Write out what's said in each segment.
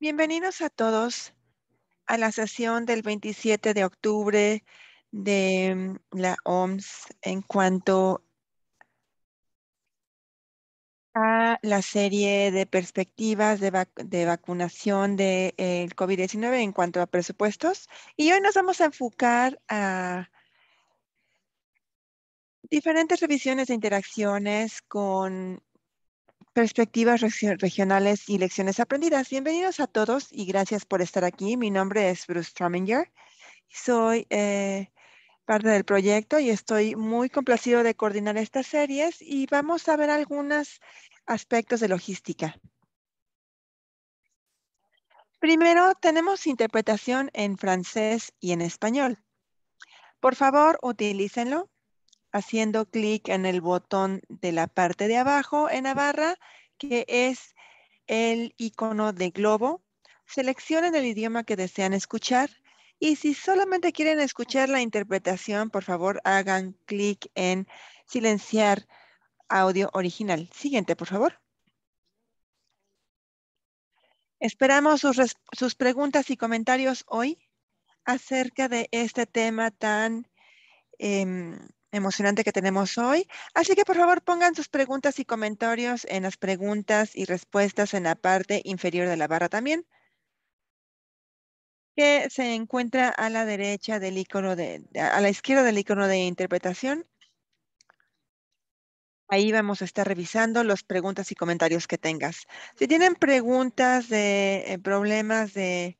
Bienvenidos a todos a la sesión del 27 de octubre de mm, la OMS en cuanto a la serie de perspectivas de, vacunación del eh, COVID-19 en cuanto a presupuestos. Y hoy nos vamos a enfocar a diferentes revisiones e interacciones con Perspectivas regionales y lecciones aprendidas. Bienvenidos a todos y gracias por estar aquí. Mi nombre es Bruce Tromminger, Soy eh, parte del proyecto y estoy muy complacido de coordinar estas series y vamos a ver algunos aspectos de logística. Primero, tenemos interpretación en francés y en español. Por favor, utilícenlo haciendo clic en el botón de la parte de abajo en la barra, que es el icono de globo. Seleccionen el idioma que desean escuchar y si solamente quieren escuchar la interpretación, por favor hagan clic en silenciar audio original. Siguiente, por favor. Esperamos sus, preguntas y comentarios hoy acerca de este tema tan em, emocionante que tenemos hoy. Así que por favor pongan sus preguntas y comentarios en las preguntas y respuestas en la parte inferior de la barra también, que se encuentra a la derecha del icono de, a la izquierda del icono de interpretación. Ahí vamos a estar revisando las preguntas y comentarios que tengas. Si tienen preguntas de eh, problemas de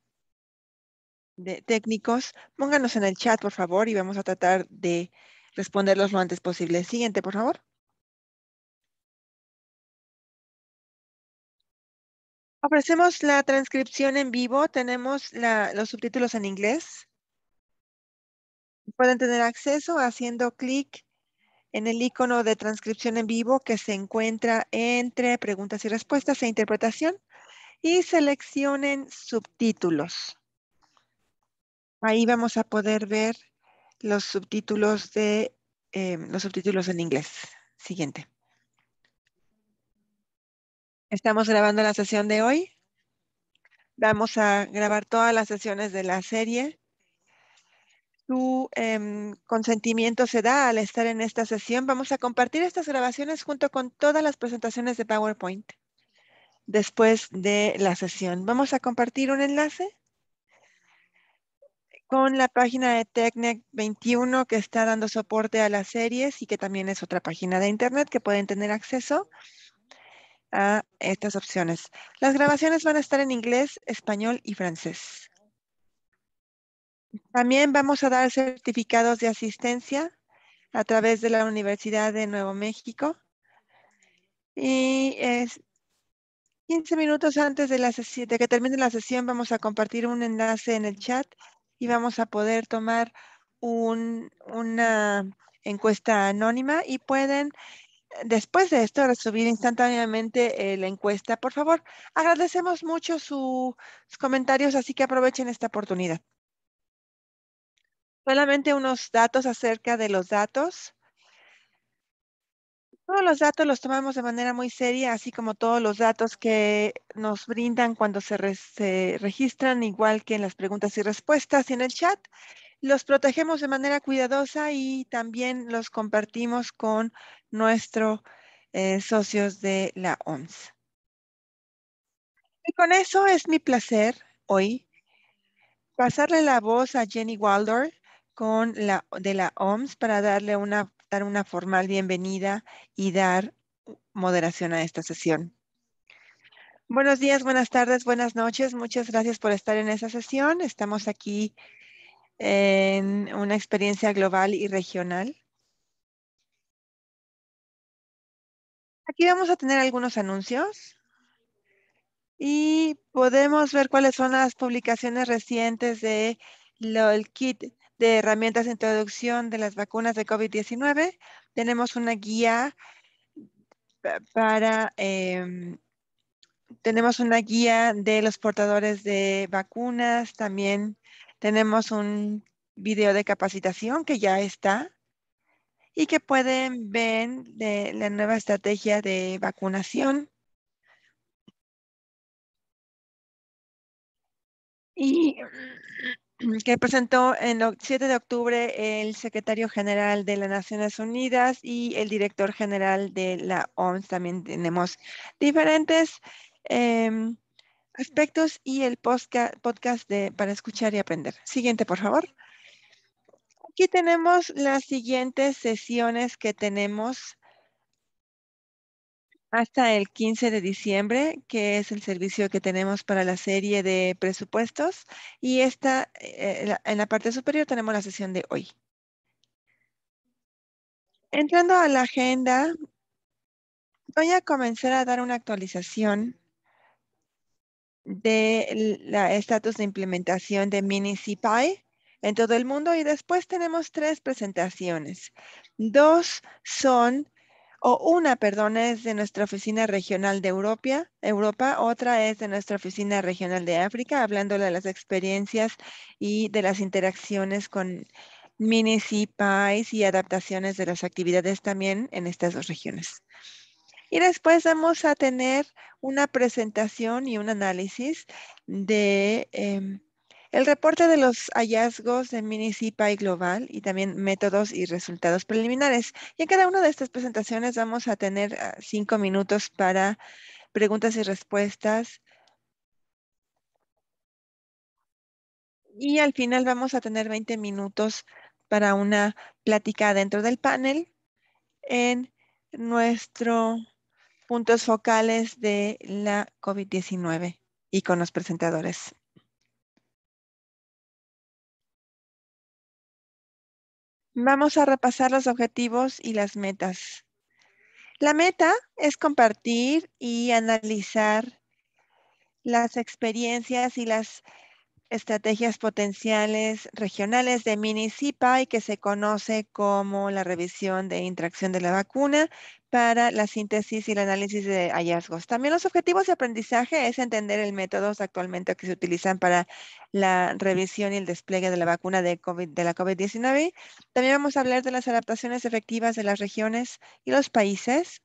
de técnicos, pónganos en el chat, por favor, y vamos a tratar de responderlos lo antes posible. Siguiente, por favor. Ofrecemos la transcripción en vivo. Tenemos los subtítulos en inglés. Pueden tener acceso haciendo clic en el icono de transcripción en vivo que se encuentra entre preguntas y respuestas e interpretación y seleccionen subtítulos. Ahí vamos a poder ver los subtítulos de em, los subtítulos en inglés. Siguiente. Estamos grabando la sesión de hoy. Vamos a grabar todas las sesiones de la serie. Su em, consentimiento se da al estar en esta sesión. Vamos a compartir estas grabaciones junto con todas las presentaciones de PowerPoint después de la sesión. Vamos a compartir un enlace con la página de TechNet 21 que está dando soporte a las series y que también es otra página de internet que pueden tener acceso a estas opciones. Las grabaciones van a estar en inglés, español y francés. También vamos a dar certificados de asistencia a través de la Universidad de Nuevo México. Y 15 minutos antes de, la de que termine la sesión vamos a compartir un enlace en el chat y vamos a poder tomar una encuesta anónima y pueden después de esto subir instantáneamente eh, la encuesta. Por favor, agradecemos mucho sus comentarios, así que aprovechen esta oportunidad. Solamente unos datos acerca de los datos. Todos los datos los tomamos de manera muy seria, así como todos los datos que nos brindan cuando se, registran, igual que en las preguntas y respuestas y en el chat. Los protegemos de manera cuidadosa y también los compartimos con nuestros eh, socios de la OMS. Y con eso es mi placer hoy pasarle la voz a Jenny Waldor con la, de la OMS para darle una dar una formal bienvenida y dar moderación a esta sesión. Buenos días, buenas tardes, buenas noches. Muchas gracias por estar en esta sesión. Estamos aquí en una experiencia global y regional. Aquí vamos a tener algunos anuncios y podemos ver cuáles son las publicaciones recientes de LOLKIT de herramientas de introducción de las vacunas de COVID-19. Tenemos una guía para... Em, tenemos una guía de los portadores de vacunas, también tenemos un video de capacitación que ya está y que pueden ver de la nueva estrategia de vacunación. Y que presentó en 7 de octubre el secretario general de las Naciones Unidas y el director general de la OMS. También tenemos diferentes em, aspectos y el podcast de, para escuchar y aprender. Siguiente, por favor. Aquí tenemos las siguientes sesiones que tenemos hasta el 15 de diciembre, que es el servicio que tenemos para la serie de presupuestos. Y esta, eh, en la parte superior tenemos la sesión de hoy. Entrando a la agenda, voy a comenzar a dar una actualización de la estatus de implementación de MiniCPI e en todo el mundo y después tenemos tres presentaciones. Dos son o una, perdón, es de nuestra oficina regional de Europa, Europa, otra es de nuestra oficina regional de África, hablando de las experiencias y de las interacciones con municipios y adaptaciones de las actividades también en estas dos regiones. Y después vamos a tener una presentación y un análisis de... Em, el reporte de los hallazgos de y Global y también métodos y resultados preliminares. Y en cada una de estas presentaciones vamos a tener ah, cinco minutos para preguntas y respuestas. Y al final vamos a tener 20 minutos para una plática dentro del panel en nuestros puntos focales de la COVID-19 y con los presentadores. Vamos a repasar los objetivos y las metas. La meta es compartir y analizar las experiencias y las estrategias potenciales regionales de MINICIPA y que se conoce como la revisión de interacción de la vacuna para la síntesis y el análisis de hallazgos. También los objetivos de aprendizaje es entender el método actualmente que se utilizan para la revisión y el despliegue de la vacuna de, COVID, de la COVID-19. También vamos a hablar de las adaptaciones efectivas de las regiones y los países.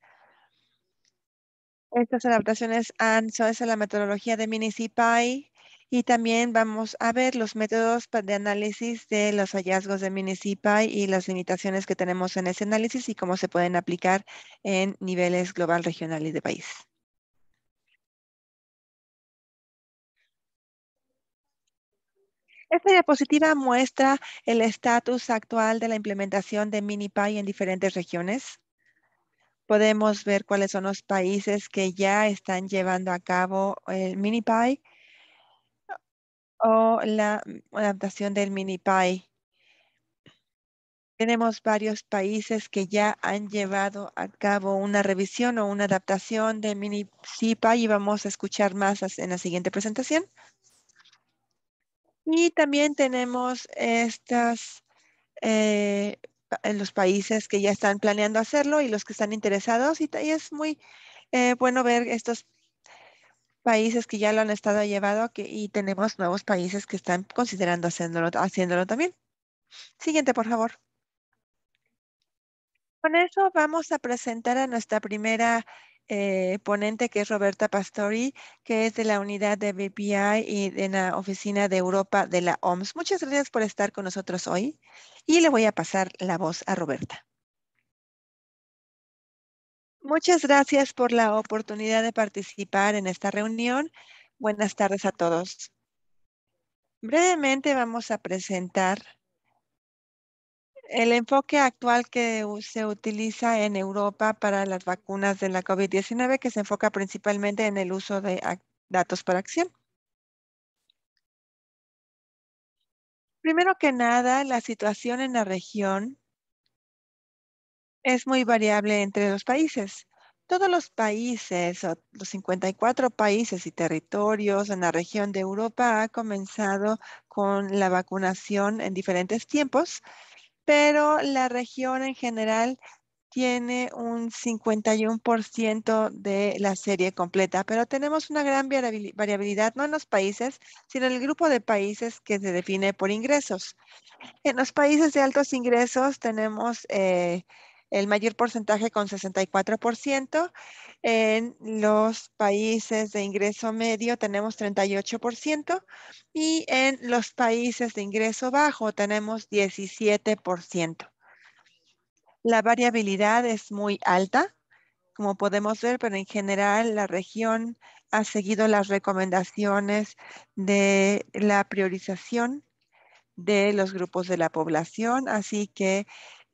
Estas adaptaciones han, so la metodología de Minisipi. Y también vamos a ver los métodos de análisis de los hallazgos de MiniPI y las limitaciones que tenemos en ese análisis y cómo se pueden aplicar en niveles global, regional y de país. Esta diapositiva muestra el estatus actual de la implementación de MiniPI en diferentes regiones. Podemos ver cuáles son los países que ya están llevando a cabo el MiniPI o la adaptación del mini pie. Tenemos varios países que ya han llevado a cabo una revisión o una adaptación de mini y vamos a escuchar más en la siguiente presentación. Y también tenemos estas, eh, en los países que ya están planeando hacerlo y los que están interesados. Y, es muy eh, bueno ver estos países que ya lo han estado llevando y tenemos nuevos países que están considerando haciéndolo, haciéndolo también. Siguiente, por favor. Con eso vamos a presentar a nuestra primera eh, ponente, que es Roberta Pastori, que es de la unidad de BPI y de la Oficina de Europa de la OMS. Muchas gracias por estar con nosotros hoy y le voy a pasar la voz a Roberta. Muchas gracias por la oportunidad de participar en esta reunión. Buenas tardes a todos. Brevemente vamos a presentar el enfoque actual que se utiliza en Europa para las vacunas de la COVID-19, que se enfoca principalmente en el uso de datos para acción. Primero que nada, la situación en la región es muy variable entre los países. Todos los países, o los 54 países y territorios en la región de Europa ha comenzado con la vacunación en diferentes tiempos, pero la región en general tiene un 51% de la serie completa, pero tenemos una gran variabilidad, no en los países, sino en el grupo de países que se define por ingresos. En los países de altos ingresos tenemos eh, el mayor porcentaje con 64%. En los países de ingreso medio tenemos 38% y en los países de ingreso bajo tenemos 17%. La variabilidad es muy alta, como podemos ver, pero en general la región ha seguido las recomendaciones de la priorización de los grupos de la población, así que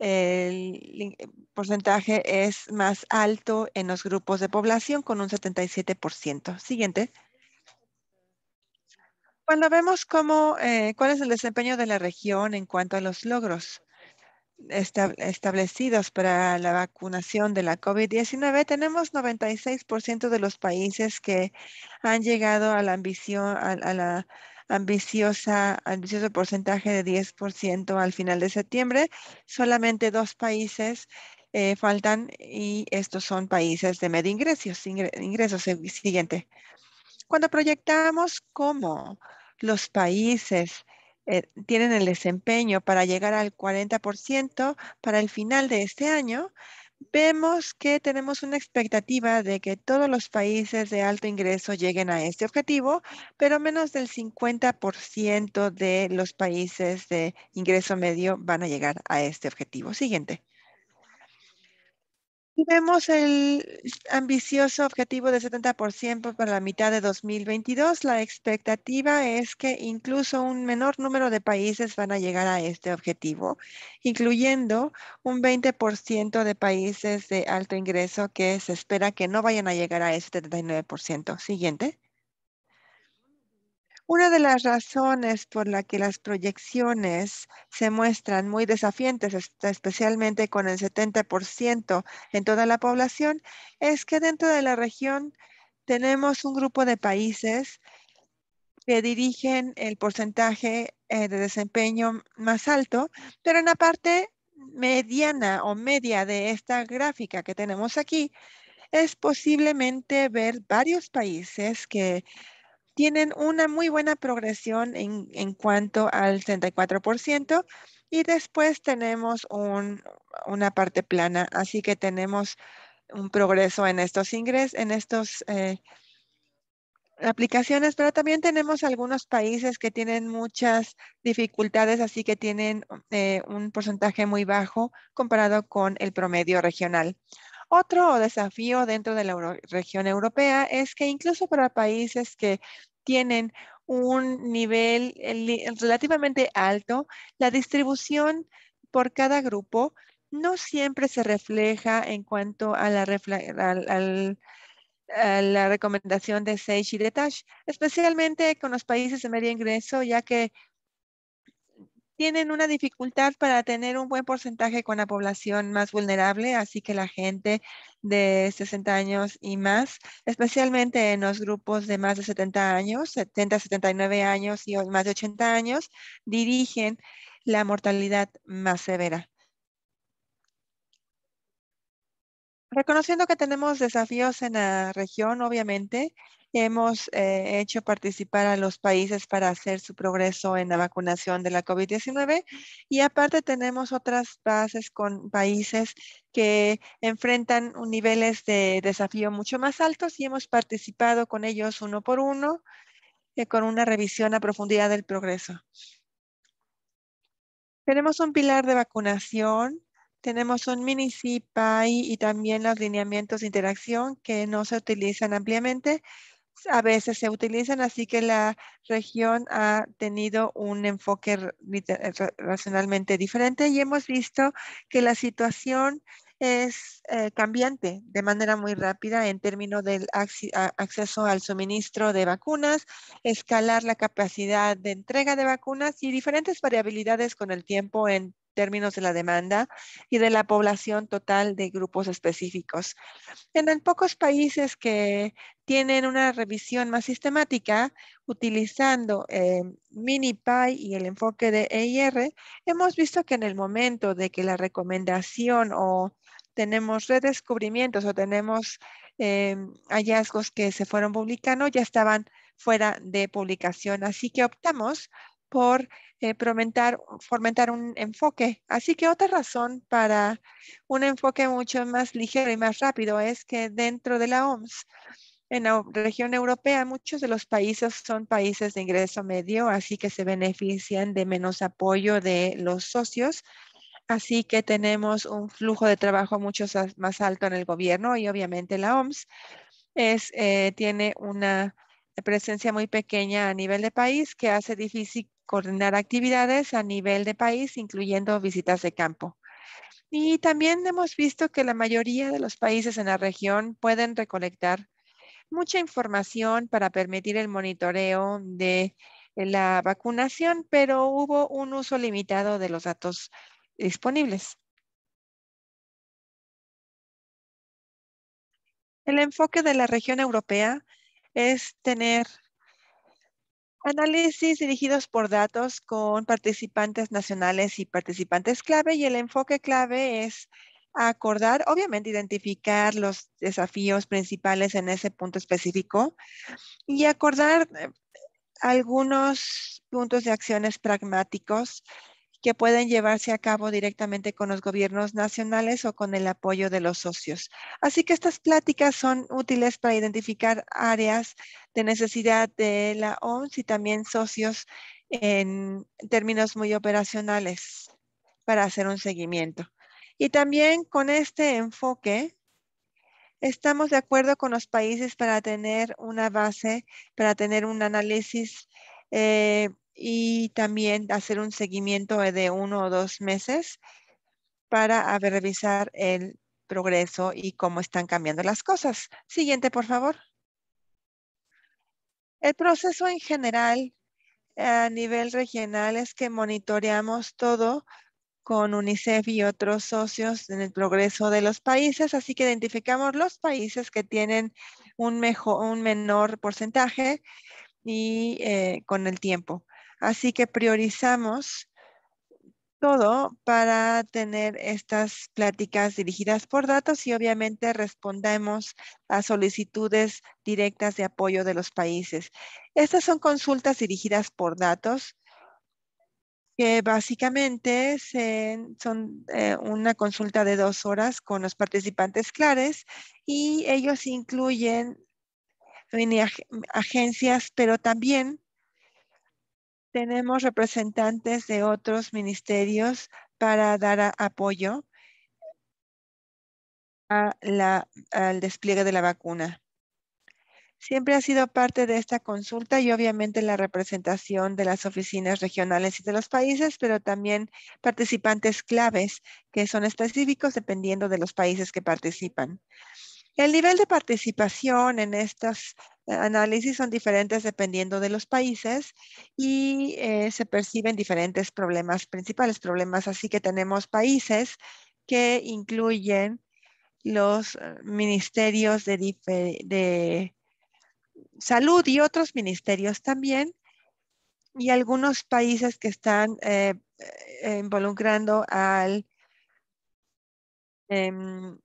el eh, porcentaje es más alto en los grupos de población con un 77%. Siguiente. Cuando vemos cómo, eh, cuál es el desempeño de la región en cuanto a los logros establecidos para la vacunación de la COVID-19, tenemos 96% de los países que han llegado a la ambición, a la ambiciosa, ambicioso porcentaje de 10% al final de septiembre. Solamente dos países eh, faltan y estos son países de medio ingresos. ingresos eh, siguiente. Cuando proyectamos cómo los países eh, tienen el desempeño para llegar al 40% para el final de este año, vemos que tenemos una expectativa de que todos los países de alto ingreso lleguen a este objetivo, pero menos del 50% de los países de ingreso medio van a llegar a este objetivo. Siguiente. Si vemos el ambicioso objetivo de 70% para la mitad de 2022, la expectativa es que incluso un menor número de países van a llegar a este objetivo, incluyendo un 20% de países de alto ingreso que se espera que no vayan a llegar a ese 79%. Siguiente. Una de las razones por la que las proyecciones se muestran muy desafiantes, especialmente con el 70% en toda la población, es que dentro de la región tenemos un grupo de países que dirigen el porcentaje eh, de desempeño más alto, pero en la parte mediana o media de esta gráfica que tenemos aquí, es posiblemente ver varios países que tienen una muy buena progresión en, cuanto al 34% y después tenemos una parte plana. Así que tenemos un progreso en estos ingresos, en estas eh, aplicaciones, pero también tenemos algunos países que tienen muchas dificultades, así que tienen eh, un porcentaje muy bajo comparado con el promedio regional. Otro desafío dentro de la región europea es que incluso para países que tienen un nivel eh, relativamente alto, la distribución por cada grupo no siempre se refleja en cuanto a la, recomendación de SAGE y de especialmente con los países de medio ingreso, ya que tienen una dificultad para tener un buen porcentaje con la población más vulnerable, así que la gente de 60 años y más, especialmente en los grupos de más de 70 años, 70, 79 años y más de 80 años, dirigen la mortalidad más severa. Reconociendo que tenemos desafíos en la región, obviamente, Hemos eh, hecho participar a los países para hacer su progreso en la vacunación de la COVID-19 y aparte tenemos otras bases con países que enfrentan niveles de desafío mucho más altos y hemos participado con ellos uno por uno eh, con una revisión a profundidad del progreso. Tenemos un pilar de vacunación tenemos un mini CIPAI y también los lineamientos de interacción que no se utilizan ampliamente, a veces se utilizan, así que la región ha tenido un enfoque eh, racionalmente diferente y hemos visto que la situación es eh, cambiante de manera muy rápida en términos del acceso al suministro de vacunas, escalar la capacidad de entrega de vacunas y diferentes variabilidades con el tiempo en términos de la demanda y de la población total de grupos específicos. En los pocos países que tienen una revisión más sistemática, utilizando eh, MiniPy y el enfoque de EIR, hemos visto que en el momento de que la recomendación o tenemos redescubrimientos o tenemos eh, hallazgos que se fueron publicando, ya estaban fuera de publicación. Así que optamos por eh, fomentar, fomentar, un enfoque. Así que otra razón para un enfoque mucho más ligero y más rápido es que dentro de la OMS, en la región europea, muchos de los países son países de ingreso medio, así que se benefician de menos apoyo de los socios. Así que tenemos un flujo de trabajo mucho más alto en el gobierno y obviamente la OMS es, eh, tiene una presencia muy pequeña a nivel de país que hace difícil coordinar actividades a nivel de país, incluyendo visitas de campo. Y también hemos visto que la mayoría de los países en la región pueden recolectar mucha información para permitir el monitoreo de la vacunación, pero hubo un uso limitado de los datos disponibles. El enfoque de la región europea es tener Análisis dirigidos por datos con participantes nacionales y participantes clave y el enfoque clave es acordar, obviamente identificar los desafíos principales en ese punto específico y acordar eh, algunos puntos de acciones pragmáticos que pueden llevarse a cabo directamente con los gobiernos nacionales o con el apoyo de los socios. Así que estas pláticas son útiles para identificar áreas de necesidad de la OMS y también socios en términos muy operacionales para hacer un seguimiento. Y también con este enfoque, estamos de acuerdo con los países para tener una base, para tener un análisis eh, y también hacer un seguimiento de uno o dos meses para revisar el progreso y cómo están cambiando las cosas. Siguiente, por favor. El proceso en general a nivel regional es que monitoreamos todo con UNICEF y otros socios en el progreso de los países, así que identificamos los países que tienen un, mejor, un menor porcentaje y eh, con el tiempo. Así que priorizamos todo para tener estas pláticas dirigidas por datos y obviamente respondemos a solicitudes directas de apoyo de los países. Estas son consultas dirigidas por datos que básicamente son eh, una consulta de dos horas con los participantes clares y ellos incluyen agencias, pero también tenemos representantes de otros ministerios para dar apoyo a al despliegue de la vacuna. Siempre ha sido parte de esta consulta y obviamente la representación de las oficinas regionales y de los países, pero también participantes claves que son específicos dependiendo de los países que participan. El nivel de participación en estas análisis son diferentes dependiendo de los países y eh, se perciben diferentes problemas, principales problemas. Así que tenemos países que incluyen los eh, ministerios de, salud y otros ministerios también y algunos países que están eh, involucrando al em,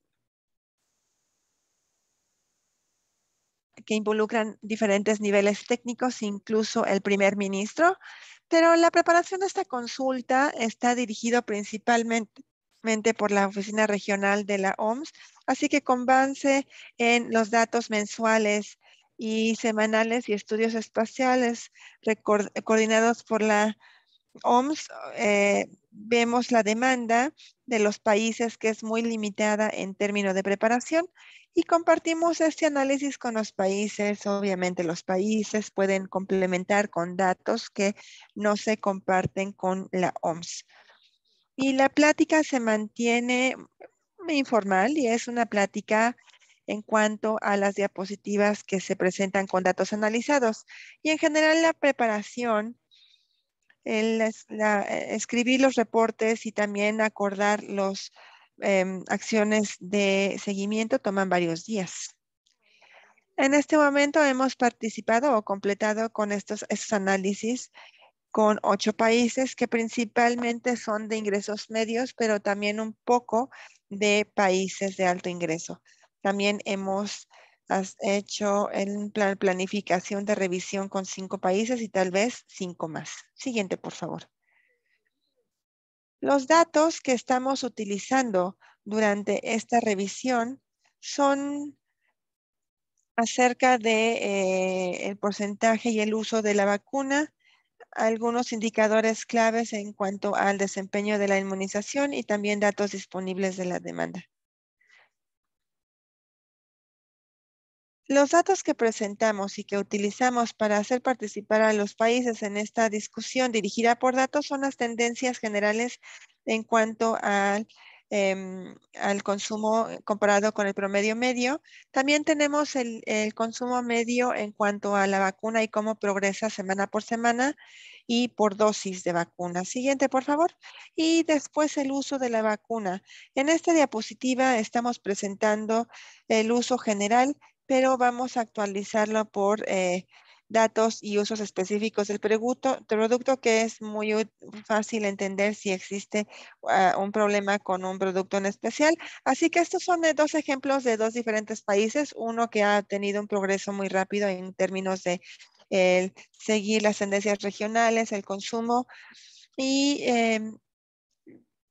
que involucran diferentes niveles técnicos, incluso el primer ministro, pero la preparación de esta consulta está dirigido principalmente por la Oficina Regional de la OMS, así que con base en los datos mensuales y semanales y estudios espaciales coordinados por la OMS, eh, vemos la demanda de los países que es muy limitada en términos de preparación y compartimos este análisis con los países. Obviamente los países pueden complementar con datos que no se comparten con la OMS. Y la plática se mantiene informal y es una plática en cuanto a las diapositivas que se presentan con datos analizados. Y en general la preparación el, eh, escribir los reportes y también acordar las em, acciones de seguimiento toman varios días. En este momento hemos participado o completado con estos, estos análisis con ocho países que principalmente son de ingresos medios, pero también un poco de países de alto ingreso. También hemos has hecho en plan planificación de revisión con cinco países y tal vez cinco más. Siguiente, por favor. Los datos que estamos utilizando durante esta revisión son acerca de eh, porcentaje y el uso de la vacuna, algunos indicadores claves en cuanto al desempeño de la inmunización y también datos disponibles de la demanda. Los datos que presentamos y que utilizamos para hacer participar a los países en esta discusión dirigida por datos son las tendencias generales en cuanto al, em, al consumo comparado con el promedio medio. También tenemos el, el, consumo medio en cuanto a la vacuna y cómo progresa semana por semana y por dosis de vacuna. Siguiente, por favor. Y después el uso de la vacuna. En esta diapositiva estamos presentando el uso general pero vamos a actualizarlo por eh, datos y usos específicos del producto, que es muy fácil entender si existe ah, un problema con un producto en especial. Así que estos son eh, dos ejemplos de dos diferentes países, uno que ha tenido un progreso muy rápido en términos de seguir las tendencias regionales, el consumo y em,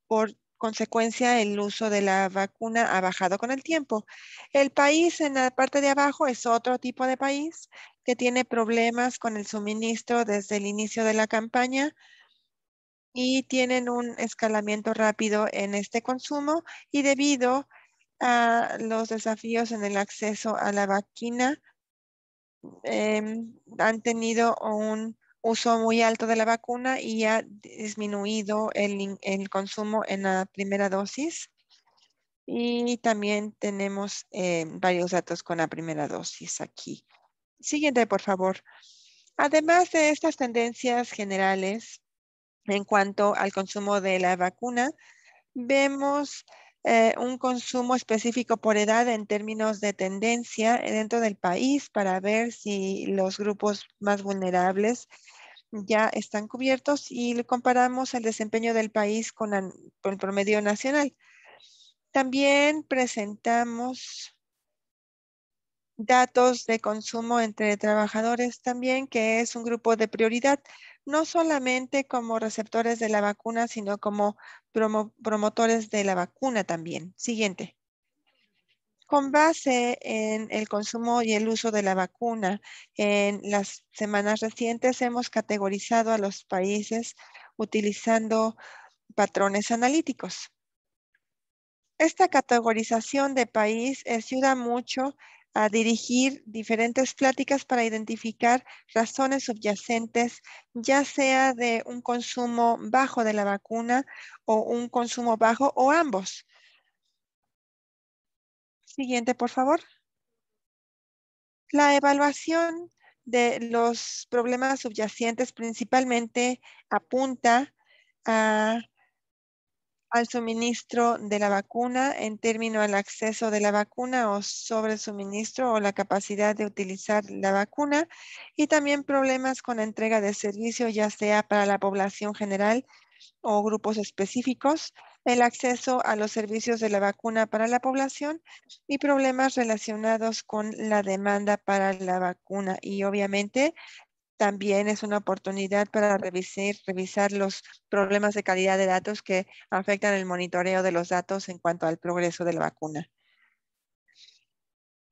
por consecuencia, el uso de la vacuna ha bajado con el tiempo. El país en la parte de abajo es otro tipo de país que tiene problemas con el suministro desde el inicio de la campaña y tienen un escalamiento rápido en este consumo y debido a los desafíos en el acceso a la vacuna, em, han tenido un uso muy alto de la vacuna y ha disminuido el, consumo en la primera dosis. Y también tenemos eh, varios datos con la primera dosis aquí. Siguiente, por favor. Además de estas tendencias generales en cuanto al consumo de la vacuna, vemos eh, un consumo específico por edad en términos de tendencia dentro del país para ver si los grupos más vulnerables ya están cubiertos y comparamos el desempeño del país con el promedio nacional. También presentamos datos de consumo entre trabajadores también, que es un grupo de prioridad, no solamente como receptores de la vacuna, sino como promotores de la vacuna también. Siguiente con base en el consumo y el uso de la vacuna. En las semanas recientes hemos categorizado a los países utilizando patrones analíticos. Esta categorización de país ayuda mucho a dirigir diferentes pláticas para identificar razones subyacentes, ya sea de un consumo bajo de la vacuna o un consumo bajo o ambos. Siguiente, por favor. La evaluación de los problemas subyacentes principalmente apunta al suministro de la vacuna en términos al acceso de la vacuna o sobre el suministro o la capacidad de utilizar la vacuna y también problemas con entrega de servicio ya sea para la población general o grupos específicos el acceso a los servicios de la vacuna para la población y problemas relacionados con la demanda para la vacuna. Y obviamente también es una oportunidad para revisar, revisar los problemas de calidad de datos que afectan el monitoreo de los datos en cuanto al progreso de la vacuna.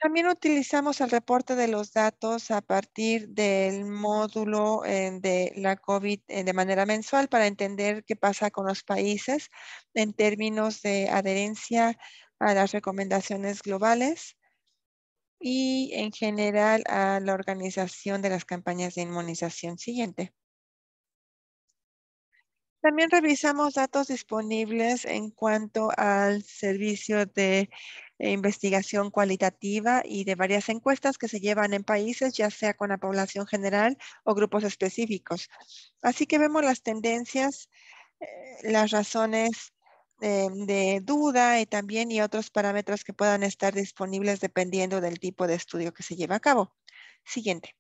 También utilizamos el reporte de los datos a partir del módulo eh, de la COVID eh, de manera mensual para entender qué pasa con los países en términos de adherencia a las recomendaciones globales y en general a la organización de las campañas de inmunización siguiente. También revisamos datos disponibles en cuanto al servicio de investigación cualitativa y de varias encuestas que se llevan en países, ya sea con la población general o grupos específicos. Así que vemos las tendencias, eh, las razones eh, de duda y también y otros parámetros que puedan estar disponibles dependiendo del tipo de estudio que se lleva a cabo. Siguiente.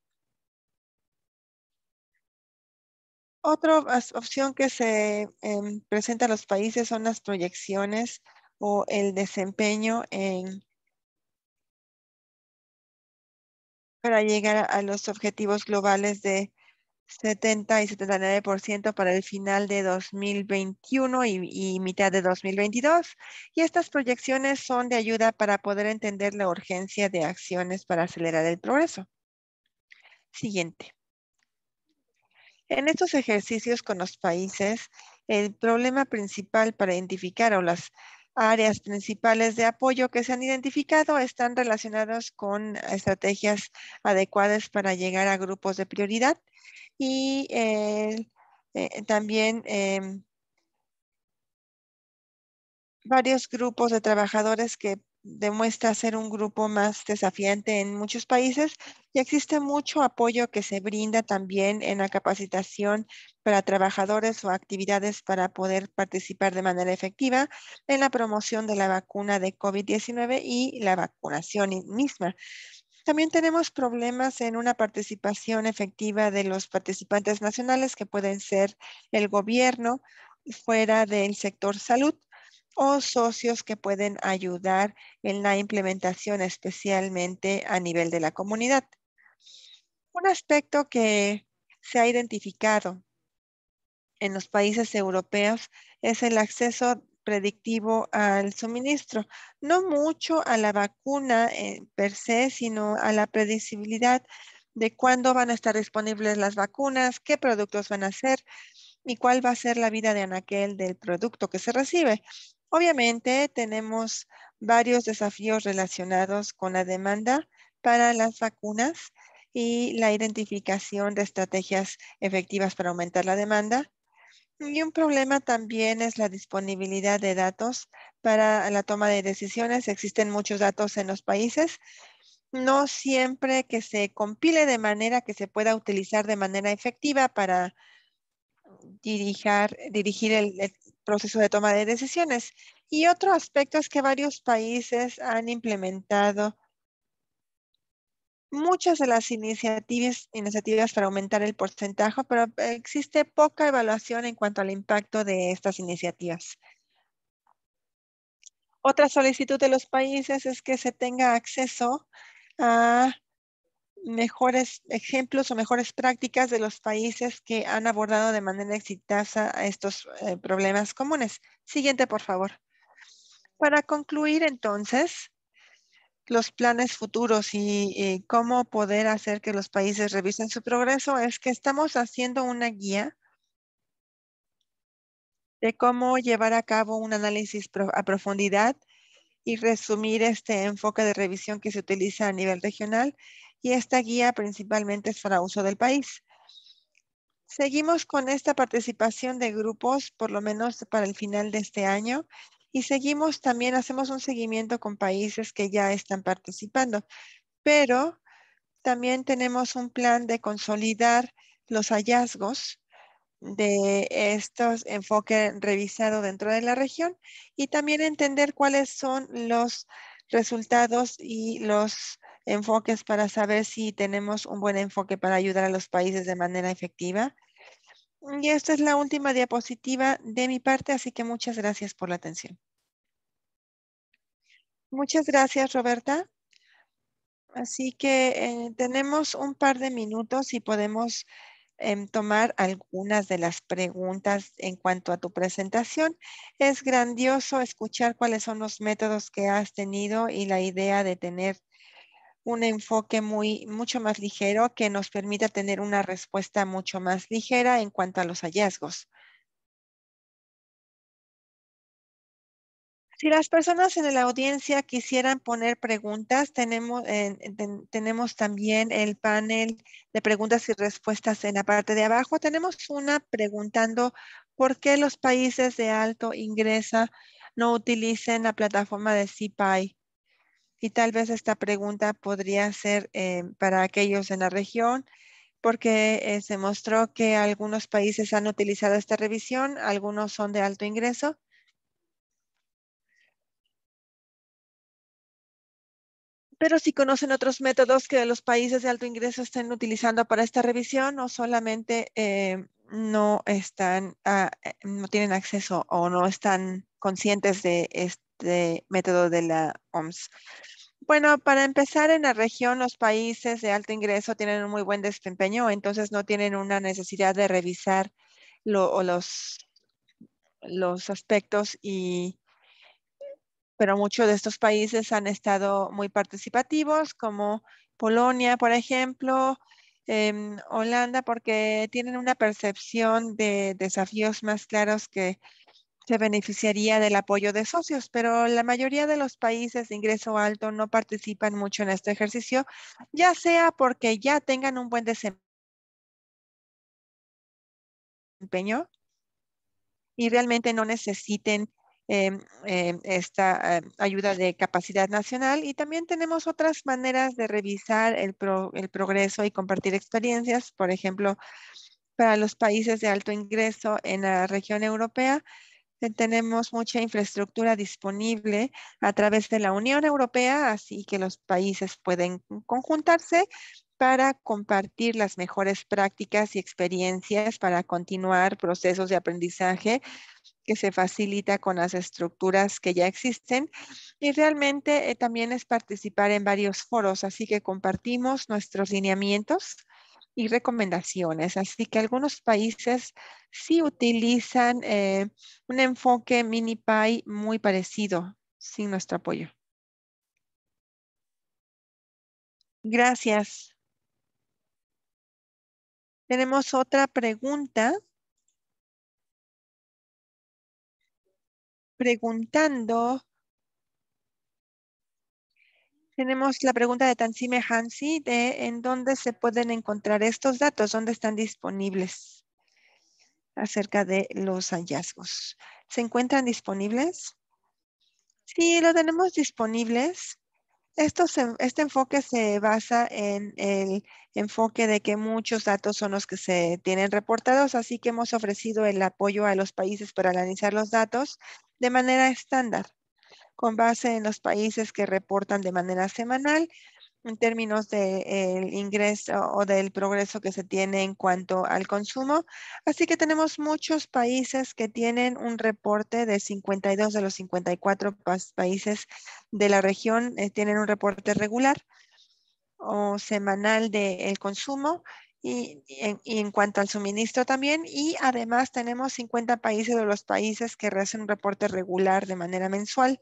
Otra opción que se em, presenta a los países son las proyecciones o el desempeño en, para llegar a los objetivos globales de 70 y 79% para el final de 2021 y, mitad de 2022. Y estas proyecciones son de ayuda para poder entender la urgencia de acciones para acelerar el progreso. Siguiente. En estos ejercicios con los países, el problema principal para identificar o las áreas principales de apoyo que se han identificado están relacionados con estrategias adecuadas para llegar a grupos de prioridad y eh, eh, también em, varios grupos de trabajadores que demuestra ser un grupo más desafiante en muchos países y existe mucho apoyo que se brinda también en la capacitación para trabajadores o actividades para poder participar de manera efectiva en la promoción de la vacuna de COVID-19 y la vacunación misma. También tenemos problemas en una participación efectiva de los participantes nacionales que pueden ser el gobierno fuera del sector salud o socios que pueden ayudar en la implementación, especialmente a nivel de la comunidad. Un aspecto que se ha identificado en los países europeos es el acceso predictivo al suministro, no mucho a la vacuna en eh, per se, sino a la predictibilidad de cuándo van a estar disponibles las vacunas, qué productos van a ser y cuál va a ser la vida de anaquel del producto que se recibe. Obviamente tenemos varios desafíos relacionados con la demanda para las vacunas y la identificación de estrategias efectivas para aumentar la demanda. Y un problema también es la disponibilidad de datos para la toma de decisiones. Existen muchos datos en los países. No siempre que se compile de manera que se pueda utilizar de manera efectiva para dirigir dirigir el, proceso de toma de decisiones. Y otro aspecto es que varios países han implementado muchas de las iniciativas, iniciativas para aumentar el porcentaje, pero existe poca evaluación en cuanto al impacto de estas iniciativas. Otra solicitud de los países es que se tenga acceso a mejores ejemplos o mejores prácticas de los países que han abordado de manera exitosa estos eh, problemas comunes. Siguiente, por favor. Para concluir, entonces, los planes futuros y, y cómo poder hacer que los países revisen su progreso es que estamos haciendo una guía de cómo llevar a cabo un análisis a profundidad y resumir este enfoque de revisión que se utiliza a nivel regional y esta guía principalmente es para uso del país. Seguimos con esta participación de grupos, por lo menos para el final de este año, y seguimos también, hacemos un seguimiento con países que ya están participando, pero también tenemos un plan de consolidar los hallazgos de estos enfoques revisados dentro de la región y también entender cuáles son los resultados y los enfoques para saber si tenemos un buen enfoque para ayudar a los países de manera efectiva. Y esta es la última diapositiva de mi parte, así que muchas gracias por la atención. Muchas gracias, Roberta. Así que eh, tenemos un par de minutos y podemos tomar algunas de las preguntas en cuanto a tu presentación. Es grandioso escuchar cuáles son los métodos que has tenido y la idea de tener un enfoque muy, mucho más ligero que nos permita tener una respuesta mucho más ligera en cuanto a los hallazgos. Si las personas en la audiencia quisieran poner preguntas, tenemos, también el panel de preguntas y respuestas en la parte de abajo. Tenemos una preguntando por qué los países de alto ingreso no utilicen la plataforma de CPI. Y tal vez esta pregunta podría ser eh, para aquellos en la región porque eh, se mostró que algunos países han utilizado esta revisión, algunos son de alto ingreso pero si conocen otros métodos que los países de alto ingreso estén utilizando para esta revisión o solamente eh, no están, ah, eh, no tienen acceso o no están conscientes de este método de la OMS. Bueno, para empezar en la región, los países de alto ingreso tienen un muy buen desempeño, entonces no tienen una necesidad de revisar los, los aspectos y pero muchos de estos países han estado muy participativos, como Polonia, por ejemplo, em, Holanda, porque tienen una percepción de desafíos más claros que se beneficiaría del apoyo de socios, pero la mayoría de los países de ingreso alto no participan mucho en este ejercicio, ya sea porque ya tengan un buen desempeño y realmente no necesiten Em, em, esta em, ayuda de capacidad nacional y también tenemos otras maneras de revisar el, el, progreso y compartir experiencias, por ejemplo, para los países de alto ingreso en la región europea. Tenemos mucha infraestructura disponible a través de la Unión Europea, así que los países pueden conjuntarse para compartir las mejores prácticas y experiencias para continuar procesos de aprendizaje que se facilita con las estructuras que ya existen y realmente eh, también es participar en varios foros, así que compartimos nuestros lineamientos y recomendaciones. Así que algunos países sí utilizan eh, un enfoque mini pie muy parecido sin nuestro apoyo. Gracias. Tenemos otra pregunta preguntando. Tenemos la pregunta de Tansime Hansi de en dónde se pueden encontrar estos datos, dónde están disponibles acerca de los hallazgos. ¿Se encuentran disponibles? Sí, lo tenemos disponibles. Esto este enfoque se basa en el enfoque de que muchos datos son los que se tienen reportados, así que hemos ofrecido el apoyo a los países para analizar los datos de manera estándar, con base en los países que reportan de manera semanal en términos del eh, ingreso o del progreso que se tiene en cuanto al consumo. Así que tenemos muchos países que tienen un reporte de 52 de los 54 países de la región, eh, tienen un reporte regular o semanal del consumo y, en, cuanto al suministro también. Y además tenemos 50 países de los países que hacen un reporte regular de manera mensual.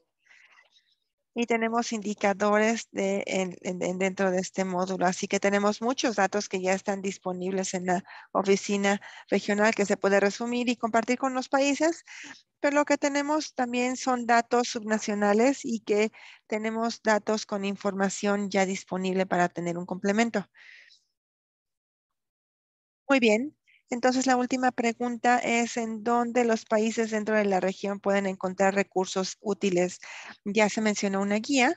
Y tenemos indicadores dentro de este módulo. Así que tenemos muchos datos que ya están disponibles en la oficina regional que se puede resumir y compartir con los países. Pero lo que tenemos también son datos subnacionales y que tenemos datos con información ya disponible para tener un complemento. Muy bien. Entonces, la última pregunta es en dónde los países dentro de la región pueden encontrar recursos útiles. Ya se mencionó una guía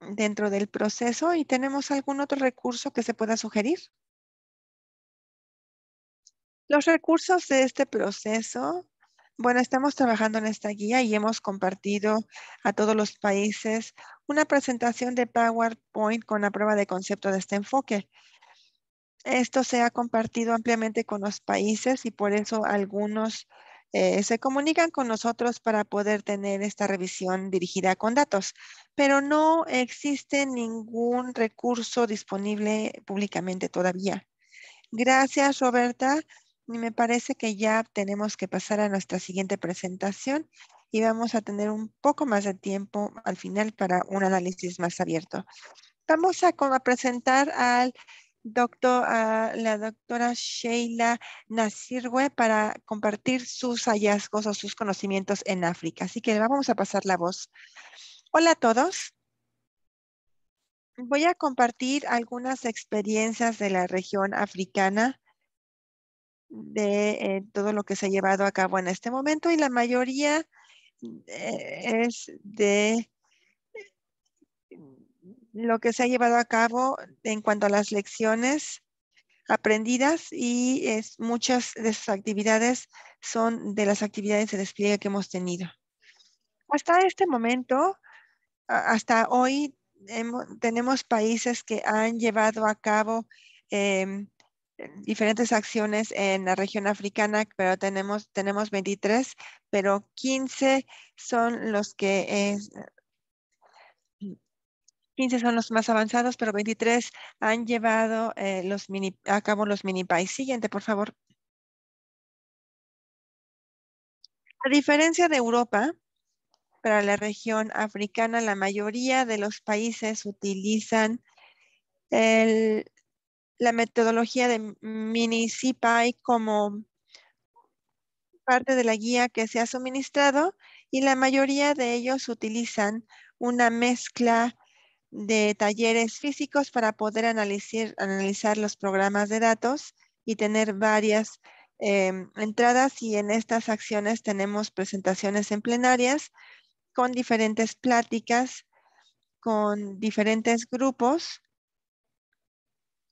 dentro del proceso y tenemos algún otro recurso que se pueda sugerir. Los recursos de este proceso, bueno, estamos trabajando en esta guía y hemos compartido a todos los países una presentación de PowerPoint con la prueba de concepto de este enfoque. Esto se ha compartido ampliamente con los países y por eso algunos eh, se comunican con nosotros para poder tener esta revisión dirigida con datos, pero no existe ningún recurso disponible públicamente todavía. Gracias, Roberta. Y me parece que ya tenemos que pasar a nuestra siguiente presentación y vamos a tener un poco más de tiempo al final para un análisis más abierto. Vamos a, a presentar al doctor, la doctora Sheila Nasirwe para compartir sus hallazgos o sus conocimientos en África. Así que vamos a pasar la voz. Hola a todos. Voy a compartir algunas experiencias de la región africana de eh, todo lo que se ha llevado a cabo en este momento y la mayoría eh, es de lo que se ha llevado a cabo en cuanto a las lecciones aprendidas y muchas de sus actividades son de las actividades de despliegue que hemos tenido. Hasta este momento, hasta hoy, tenemos países que han llevado a cabo em, diferentes acciones en la región africana, pero tenemos, tenemos 23, pero 15 son los que 15 son los más avanzados, pero 23 han llevado eh, los mini, a cabo los mini pies. Siguiente, por favor. A diferencia de Europa, para la región africana, la mayoría de los países utilizan la metodología de mini CPI como parte de la guía que se ha suministrado y la mayoría de ellos utilizan una mezcla de talleres físicos para poder analizar, analizar los programas de datos y tener varias em, entradas y en estas acciones tenemos presentaciones en plenarias con diferentes pláticas, con diferentes grupos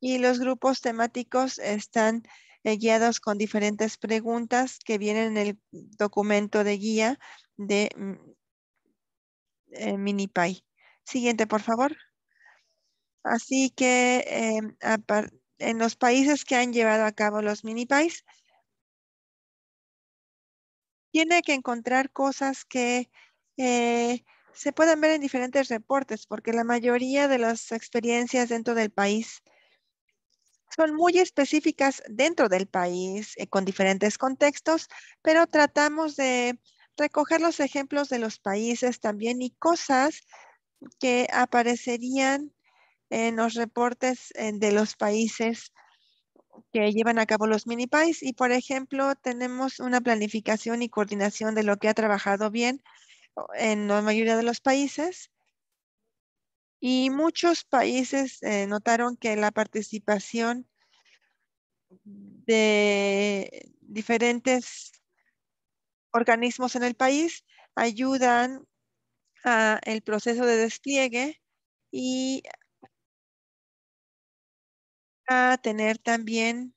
y los grupos temáticos están eh, guiados con diferentes preguntas que vienen en el documento de guía de mm, eh, Siguiente, por favor. Así que em, en los países que han llevado a cabo los mini pies, tiene que encontrar cosas que eh, se puedan ver en diferentes reportes, porque la mayoría de las experiencias dentro del país son muy específicas dentro del país, eh, con diferentes contextos, pero tratamos de recoger los ejemplos de los países también y cosas que aparecerían en los reportes eh, de los países que llevan a cabo los mini país y por ejemplo tenemos una planificación y coordinación de lo que ha trabajado bien en la mayoría de los países y muchos países eh, notaron que la participación de diferentes organismos en el país ayudan el proceso de despliegue y a tener también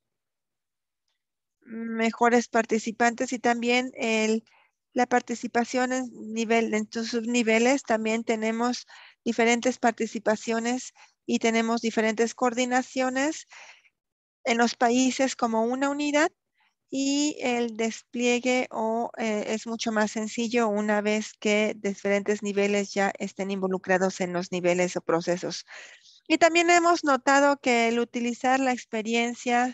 mejores participantes y también el, la participación en, nivel, en sus niveles, También tenemos diferentes participaciones y tenemos diferentes coordinaciones en los países como una unidad y el despliegue o, eh, es mucho más sencillo una vez que diferentes niveles ya estén involucrados en los niveles o procesos. Y también hemos notado que el utilizar la experiencia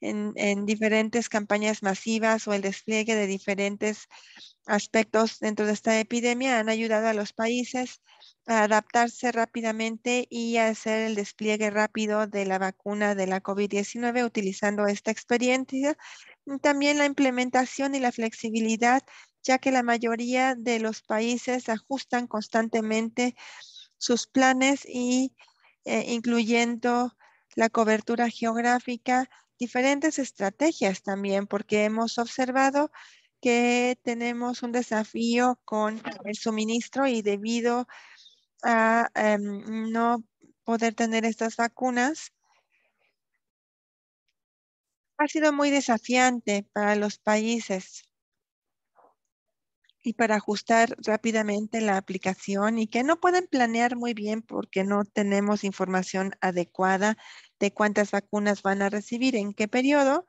en, en, diferentes campañas masivas o el despliegue de diferentes aspectos dentro de esta epidemia han ayudado a los países adaptarse rápidamente y hacer el despliegue rápido de la vacuna de la COVID-19 utilizando esta experiencia. También la implementación y la flexibilidad, ya que la mayoría de los países ajustan constantemente sus planes y eh, incluyendo la cobertura geográfica, diferentes estrategias también, porque hemos observado que tenemos un desafío con el suministro y debido a a em, no poder tener estas vacunas ha sido muy desafiante para los países y para ajustar rápidamente la aplicación y que no pueden planear muy bien porque no tenemos información adecuada de cuántas vacunas van a recibir, en qué periodo.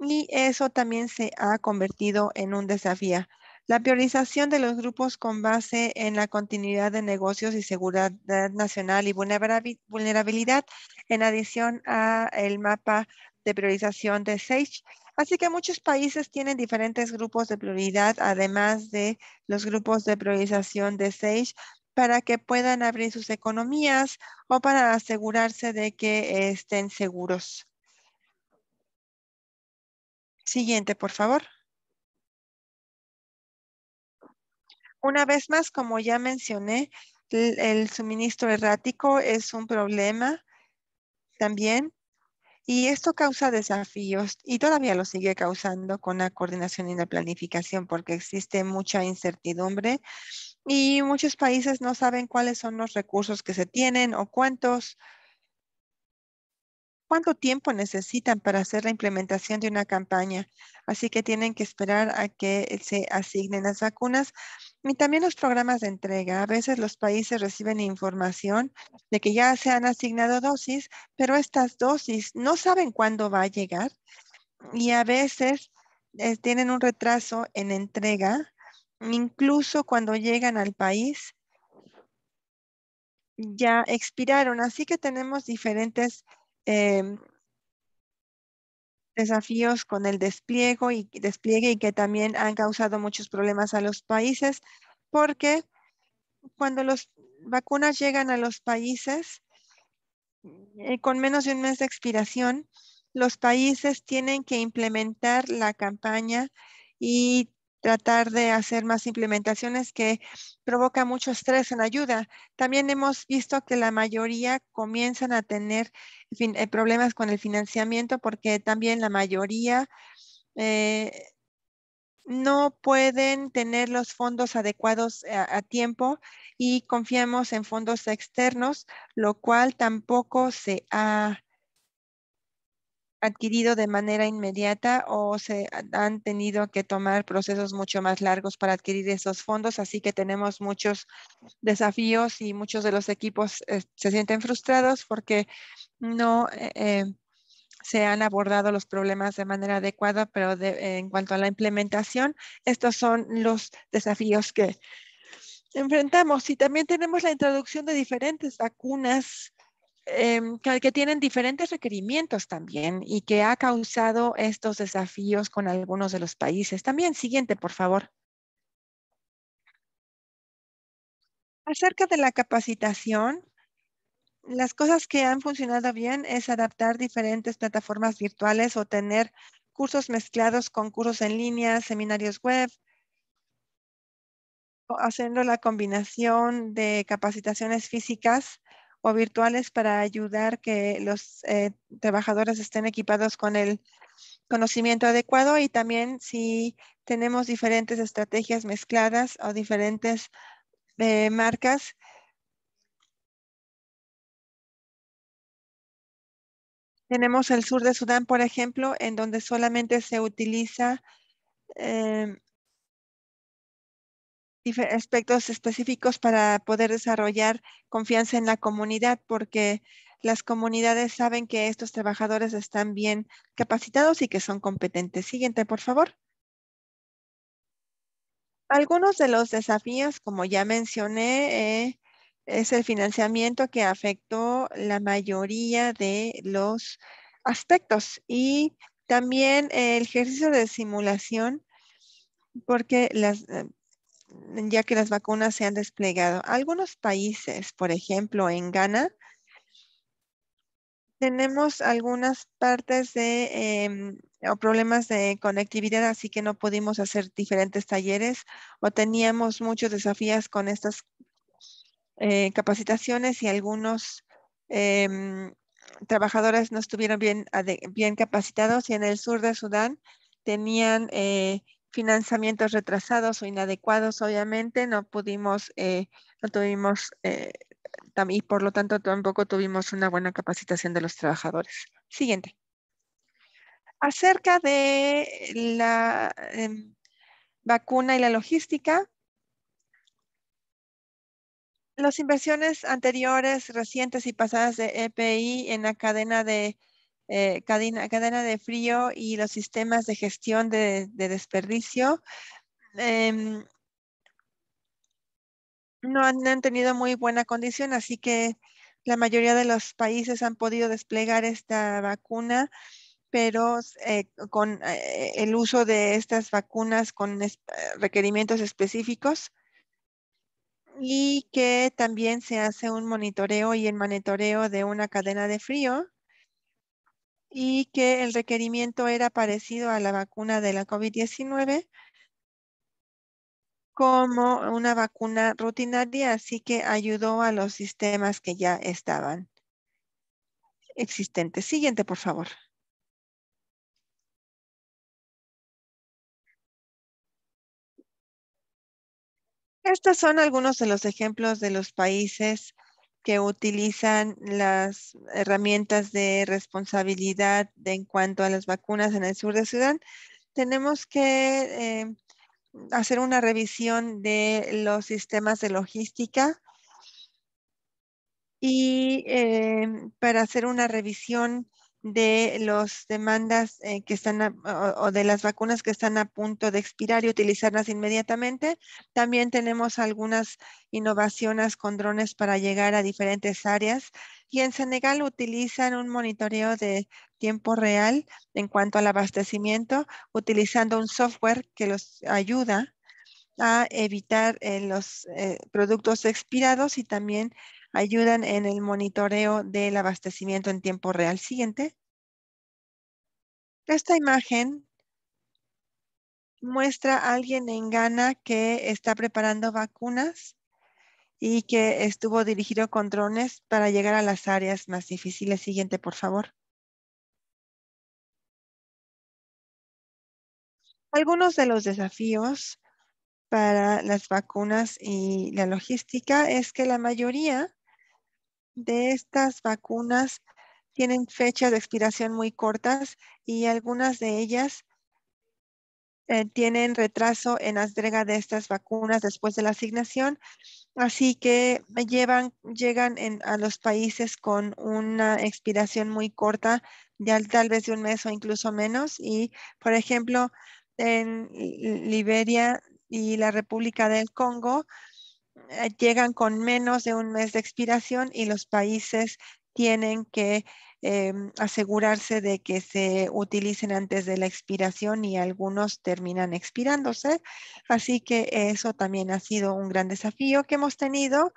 Y eso también se ha convertido en un desafío, la priorización de los grupos con base en la continuidad de negocios y seguridad nacional y vulnerabilidad, en adición al mapa de priorización de SAGE. Así que muchos países tienen diferentes grupos de prioridad, además de los grupos de priorización de SAGE, para que puedan abrir sus economías o para asegurarse de que estén seguros. Siguiente, por favor. Una vez más, como ya mencioné, el, suministro errático es un problema también y esto causa desafíos y todavía lo sigue causando con la coordinación y la planificación porque existe mucha incertidumbre y muchos países no saben cuáles son los recursos que se tienen o cuántos cuánto tiempo necesitan para hacer la implementación de una campaña. Así que tienen que esperar a que se asignen las vacunas y también los programas de entrega. A veces los países reciben información de que ya se han asignado dosis, pero estas dosis no saben cuándo va a llegar y a veces eh, tienen un retraso en entrega, incluso cuando llegan al país ya expiraron. Así que tenemos diferentes em, desafíos con el despliegue y, despliegue y que también han causado muchos problemas a los países porque cuando las vacunas llegan a los países eh, con menos de un mes de expiración, los países tienen que implementar la campaña y tratar de hacer más implementaciones que provoca mucho estrés en ayuda. También hemos visto que la mayoría comienzan a tener eh, problemas con el financiamiento porque también la mayoría eh, no pueden tener los fondos adecuados eh, a, tiempo y confiamos en fondos externos, lo cual tampoco se ha adquirido de manera inmediata o se han tenido que tomar procesos mucho más largos para adquirir esos fondos, así que tenemos muchos desafíos y muchos de los equipos eh, se sienten frustrados porque no eh, eh, se han abordado los problemas de manera adecuada, pero en cuanto a la implementación, estos son los desafíos que enfrentamos. Y también tenemos la introducción de diferentes vacunas Em, que tienen diferentes requerimientos también y que ha causado estos desafíos con algunos de los países. También, siguiente, por favor. Acerca de la capacitación, las cosas que han funcionado bien es adaptar diferentes plataformas virtuales o tener cursos mezclados con cursos en línea, seminarios web, haciendo la combinación de capacitaciones físicas o virtuales para ayudar que los eh, trabajadores estén equipados con el conocimiento adecuado y también si tenemos diferentes estrategias mezcladas o diferentes eh, marcas. Tenemos el sur de Sudán, por ejemplo, en donde solamente se utiliza eh, aspectos específicos para poder desarrollar confianza en la comunidad, porque las comunidades saben que estos trabajadores están bien capacitados y que son competentes. Siguiente, por favor. Algunos de los desafíos, como ya mencioné, eh, es el financiamiento que afectó la mayoría de los aspectos y también el ejercicio de simulación porque las, eh, ya que las vacunas se han desplegado. Algunos países, por ejemplo, en Ghana, tenemos algunas partes de em, problemas de conectividad, así que no pudimos hacer diferentes talleres o teníamos muchos desafíos con estas eh, capacitaciones y algunos em, trabajadores no estuvieron bien, bien capacitados y en el sur de Sudán tenían eh, financiamientos retrasados o inadecuados, obviamente, no pudimos, eh, no tuvimos, eh, y por lo tanto tampoco tuvimos una buena capacitación de los trabajadores. Siguiente. Acerca de la em, vacuna y la logística, las inversiones anteriores, recientes y pasadas de EPI en la cadena de eh, cadena, de frío y los sistemas de gestión de, desperdicio. Em, no han, tenido muy buena condición, así que la mayoría de los países han podido desplegar esta vacuna, pero eh, con eh, el uso de estas vacunas con requerimientos específicos y que también se hace un monitoreo y el monitoreo de una cadena de frío y que el requerimiento era parecido a la vacuna de la COVID-19 como una vacuna rutinaria, así que ayudó a los sistemas que ya estaban existentes. Siguiente, por favor. Estos son algunos de los ejemplos de los países que utilizan las herramientas de responsabilidad en cuanto a las vacunas en el sur de ciudad tenemos que eh, hacer una revisión de los sistemas de logística y eh, para hacer una revisión de las demandas eh, que están o, de las vacunas que están a punto de expirar y utilizarlas inmediatamente. También tenemos algunas innovaciones con drones para llegar a diferentes áreas. Y en Senegal utilizan un monitoreo de tiempo real en cuanto al abastecimiento, utilizando un software que los ayuda a evitar eh, los eh, productos expirados y también ayudan en el monitoreo del abastecimiento en tiempo real. Siguiente. Esta imagen muestra a alguien en Ghana que está preparando vacunas y que estuvo dirigido con drones para llegar a las áreas más difíciles. Siguiente, por favor. Algunos de los desafíos para las vacunas y la logística es que la mayoría de estas vacunas tienen fechas de expiración muy cortas y algunas de ellas eh, tienen retraso en la entrega de estas vacunas después de la asignación. Así que llevan, llegan a los países con una expiración muy corta, ya tal vez de un mes o incluso menos. Y, por ejemplo, en Liberia y la República del Congo, eh, llegan con menos de un mes de expiración y los países tienen que eh, asegurarse de que se utilicen antes de la expiración y algunos terminan expirándose. Así que eso también ha sido un gran desafío que hemos tenido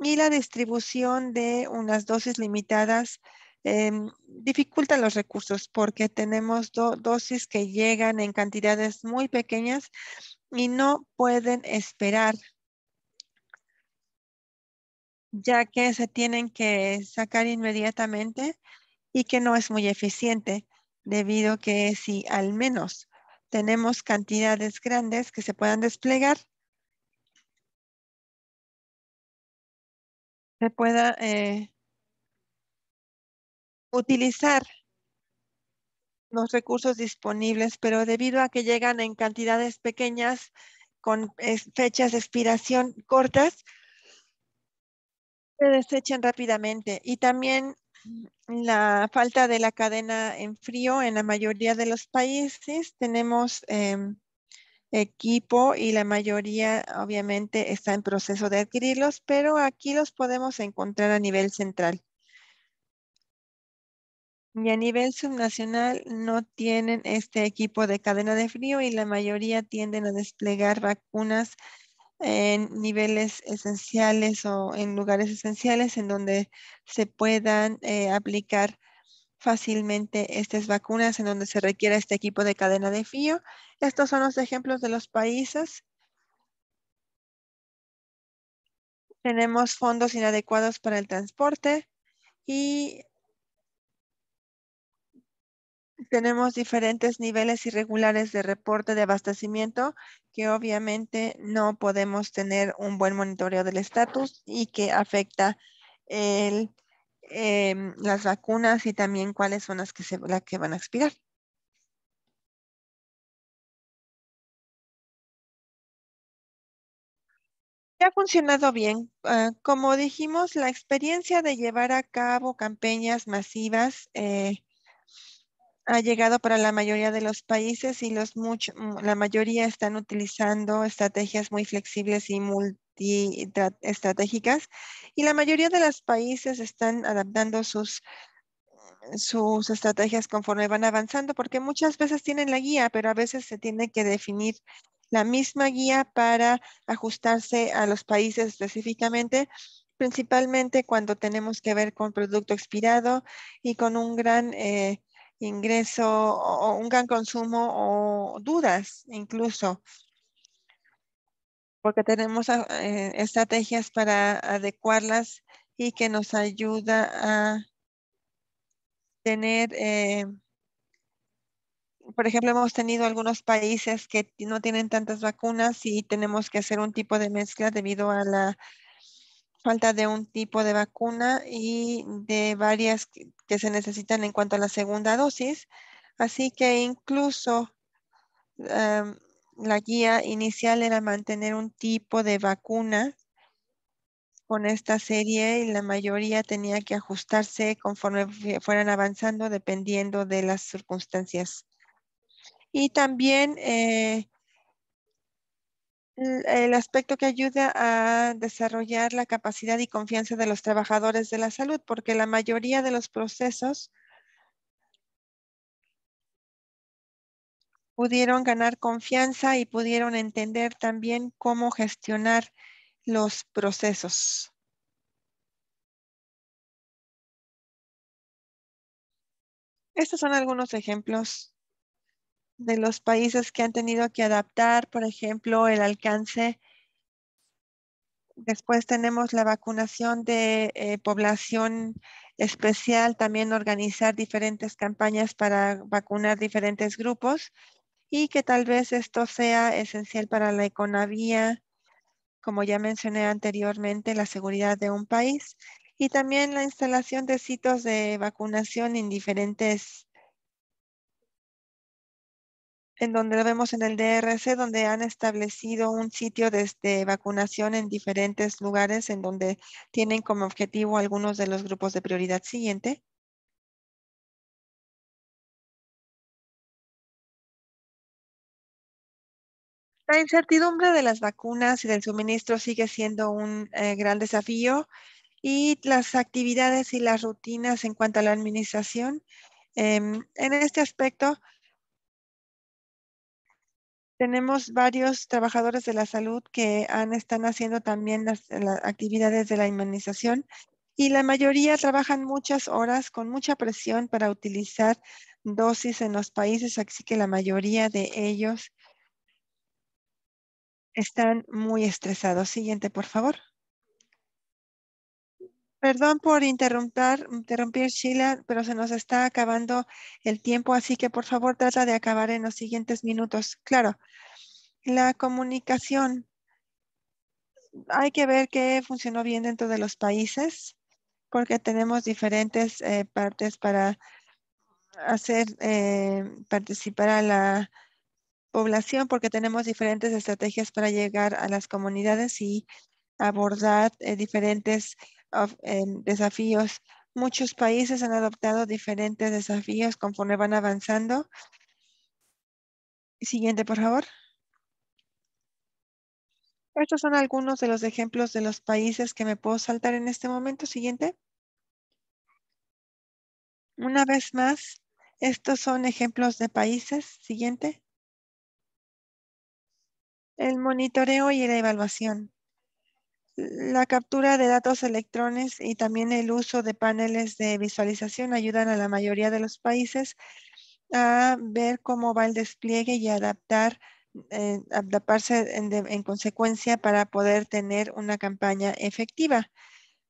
y la distribución de unas dosis limitadas eh, dificulta los recursos porque tenemos dosis que llegan en cantidades muy pequeñas y no pueden esperar ya que se tienen que sacar inmediatamente y que no es muy eficiente, debido que si al menos tenemos cantidades grandes que se puedan desplegar, se pueda eh, utilizar los recursos disponibles, pero debido a que llegan en cantidades pequeñas con fechas de expiración cortas, se desechan rápidamente y también la falta de la cadena en frío en la mayoría de los países. Tenemos em, equipo y la mayoría obviamente está en proceso de adquirirlos, pero aquí los podemos encontrar a nivel central. Y a nivel subnacional no tienen este equipo de cadena de frío y la mayoría tienden a desplegar vacunas en niveles esenciales o en lugares esenciales en donde se puedan eh, aplicar fácilmente estas vacunas en donde se requiera este equipo de cadena de fío. Estos son los ejemplos de los países. Tenemos fondos inadecuados para el transporte y tenemos diferentes niveles irregulares de reporte de abastecimiento que obviamente no podemos tener un buen monitoreo del estatus y que afecta em, las vacunas y también cuáles son las que, se, que van a expirar. ha funcionado bien. Ah, como dijimos, la experiencia de llevar a cabo campañas masivas eh, ha llegado para la mayoría de los países y los mm, la mayoría están utilizando estrategias muy flexibles y estratégicas y la mayoría de los países están adaptando sus, sus estrategias conforme van avanzando porque muchas veces tienen la guía, pero a veces se tiene que definir la misma guía para ajustarse a los países específicamente principalmente cuando tenemos que ver con producto expirado y con un gran eh, ingreso o un gran consumo o dudas incluso. Porque tenemos ah, eh, estrategias para adecuarlas y que nos ayuda a tener, eh, por ejemplo, hemos tenido algunos países que no tienen tantas vacunas y tenemos que hacer un tipo de mezcla debido a la falta de un tipo de vacuna y de varias que se necesitan en cuanto a la segunda dosis. Así que incluso em, la guía inicial era mantener un tipo de vacuna con esta serie y la mayoría tenía que ajustarse conforme fueran avanzando dependiendo de las circunstancias. Y también eh, el aspecto que ayuda a desarrollar la capacidad y confianza de los trabajadores de la salud, porque la mayoría de los procesos pudieron ganar confianza y pudieron entender también cómo gestionar los procesos. Estos son algunos ejemplos de los países que han tenido que adaptar, por ejemplo, el alcance. Después tenemos la vacunación de eh, población especial, también organizar diferentes campañas para vacunar diferentes grupos y que tal vez esto sea esencial para la economía, como ya mencioné anteriormente, la seguridad de un país y también la instalación de sitios de vacunación en diferentes en donde lo vemos en el DRC, donde han establecido un sitio de, este, vacunación en diferentes lugares en donde tienen como objetivo algunos de los grupos de prioridad siguiente. La incertidumbre de las vacunas y del suministro sigue siendo un eh, gran desafío y las actividades y las rutinas en cuanto a la administración. Em, en este aspecto, tenemos varios trabajadores de la salud que han, están haciendo también las, las actividades de la inmunización y la mayoría trabajan muchas horas con mucha presión para utilizar dosis en los países, así que la mayoría de ellos están muy estresados. Siguiente, por favor. Perdón por interrumpir, interrumpir, Sheila, pero se nos está acabando el tiempo, así que por favor trata de acabar en los siguientes minutos. Claro, la comunicación. Hay que ver qué funcionó bien dentro de los países, porque tenemos diferentes eh, partes para hacer eh, participar a la población, porque tenemos diferentes estrategias para llegar a las comunidades y abordar eh, diferentes of, desafíos. Muchos países han adoptado diferentes desafíos conforme van avanzando. Siguiente, por favor. Estos son algunos de los ejemplos de los países que me puedo saltar en este momento. Siguiente. Una vez más, estos son ejemplos de países. Siguiente. El monitoreo y la evaluación. La captura de datos electrones y también el uso de paneles de visualización ayudan a la mayoría de los países a ver cómo va el despliegue y eh, adaptarse en, consecuencia para poder tener una campaña efectiva.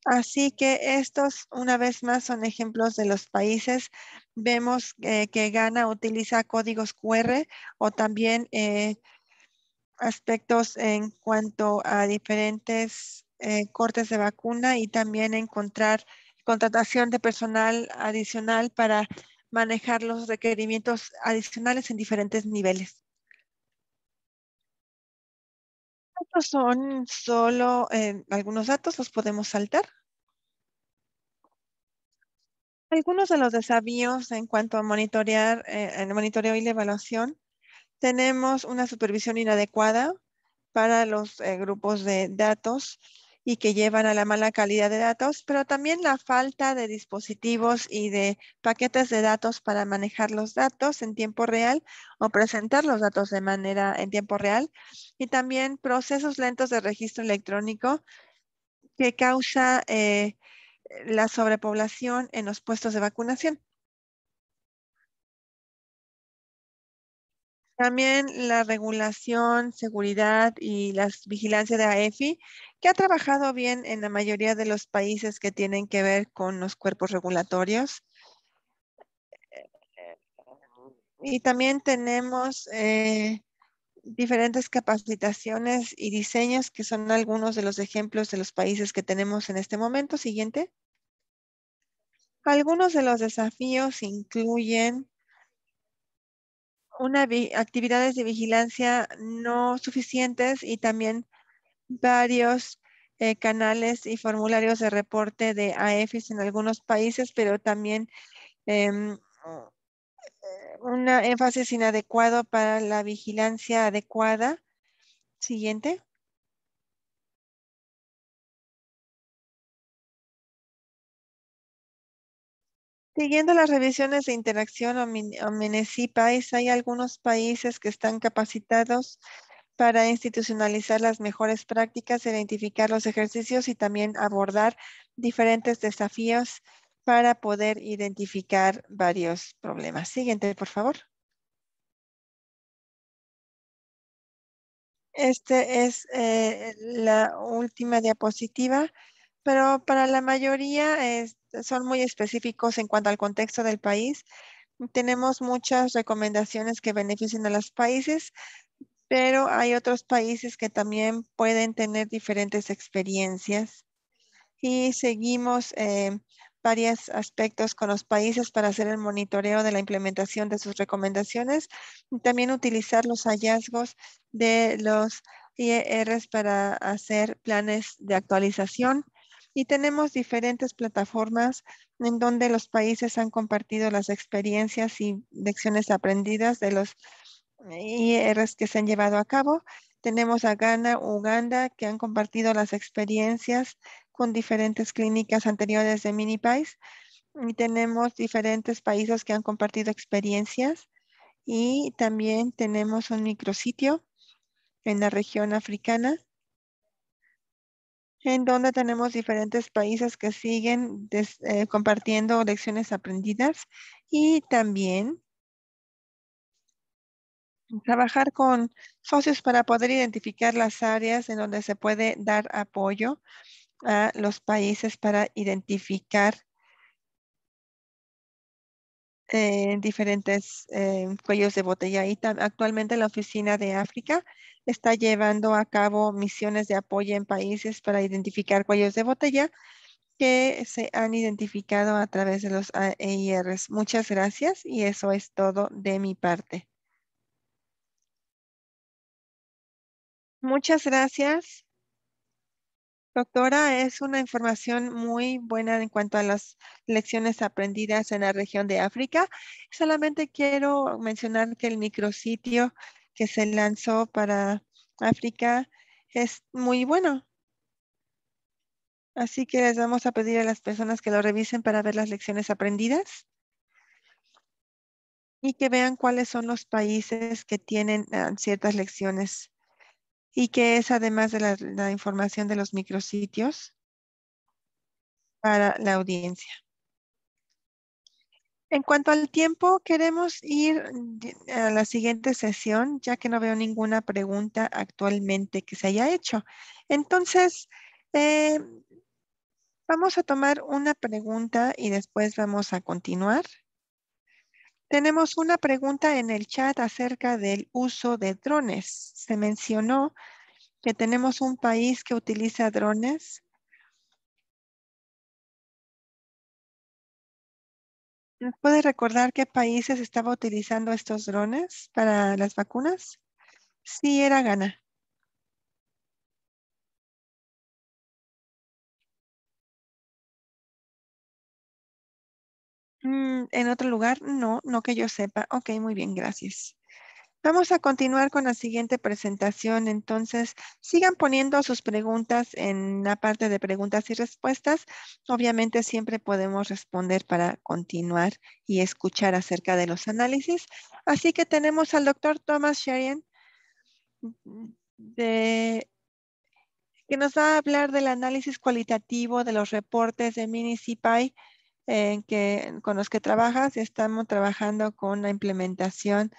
Así que estos, una vez más, son ejemplos de los países. Vemos eh, que Ghana utiliza códigos QR o también eh, aspectos en cuanto a diferentes eh, cortes de vacuna y también encontrar contratación de personal adicional para manejar los requerimientos adicionales en diferentes niveles. Estos son solo eh, algunos datos, los podemos saltar. Algunos de los desafíos en cuanto a monitorear, el eh, monitoreo y la evaluación tenemos una supervisión inadecuada para los eh, grupos de datos y que llevan a la mala calidad de datos, pero también la falta de dispositivos y de paquetes de datos para manejar los datos en tiempo real o presentar los datos de manera en tiempo real y también procesos lentos de registro electrónico que causa eh, la sobrepoblación en los puestos de vacunación. También la regulación, seguridad y la vigilancia de AEFI, que ha trabajado bien en la mayoría de los países que tienen que ver con los cuerpos regulatorios. Y también tenemos eh, diferentes capacitaciones y diseños que son algunos de los ejemplos de los países que tenemos en este momento. Siguiente. Algunos de los desafíos incluyen una actividades de vigilancia no suficientes y también varios eh, canales y formularios de reporte de AFIS en algunos países, pero también em, eh, un énfasis inadecuado para la vigilancia adecuada. Siguiente. Siguiendo las revisiones de interacción o pais hay algunos países que están capacitados para institucionalizar las mejores prácticas, identificar los ejercicios y también abordar diferentes desafíos para poder identificar varios problemas. Siguiente, por favor. Esta es eh, la última diapositiva, pero para la mayoría es, este, son muy específicos en cuanto al contexto del país. Tenemos muchas recomendaciones que benefician a los países, pero hay otros países que también pueden tener diferentes experiencias. Y seguimos eh, varios aspectos con los países para hacer el monitoreo de la implementación de sus recomendaciones. Y también utilizar los hallazgos de los IERs para hacer planes de actualización y tenemos diferentes plataformas en donde los países han compartido las experiencias y lecciones aprendidas de los IRs e que se han llevado a cabo. Tenemos a Ghana, Uganda, que han compartido las experiencias con diferentes clínicas anteriores de mini y tenemos diferentes países que han compartido experiencias y también tenemos un micrositio en la región africana en donde tenemos diferentes países que siguen eh, compartiendo lecciones aprendidas y también trabajar con socios para poder identificar las áreas en donde se puede dar apoyo a los países para identificar eh, en diferentes eh, cuellos de botella. Y actualmente la Oficina de África está llevando a cabo misiones de apoyo en países para identificar cuellos de botella que se han identificado a través de los AERs. E Muchas gracias y eso es todo de mi parte. Muchas gracias. Doctora, es una información muy buena en cuanto a las lecciones aprendidas en la región de África. Solamente quiero mencionar que el micrositio que se lanzó para África es muy bueno. Así que les vamos a pedir a las personas que lo revisen para ver las lecciones aprendidas y que vean cuáles son los países que tienen ah, ciertas lecciones y que es además de la, información de los micrositios para la audiencia. En cuanto al tiempo, queremos ir eh, a la siguiente sesión, ya que no veo ninguna pregunta actualmente que se haya hecho. Entonces, eh, vamos a tomar una pregunta y después vamos a continuar. Tenemos una pregunta en el chat acerca del uso de drones. Se mencionó que tenemos un país que utiliza drones. ¿Nos puede recordar qué países estaba utilizando estos drones para las vacunas? Sí, era Ghana. Mm, en otro lugar, no, no que yo sepa. Ok, muy bien, gracias. Vamos a continuar con la siguiente presentación. Entonces, sigan poniendo sus preguntas en la parte de preguntas y respuestas. Obviamente, siempre podemos responder para continuar y escuchar acerca de los análisis. Así que tenemos al doctor Thomas Sherian, que nos va a hablar del análisis cualitativo de los reportes de Minicipy que, con los que trabajas. Estamos trabajando con la implementación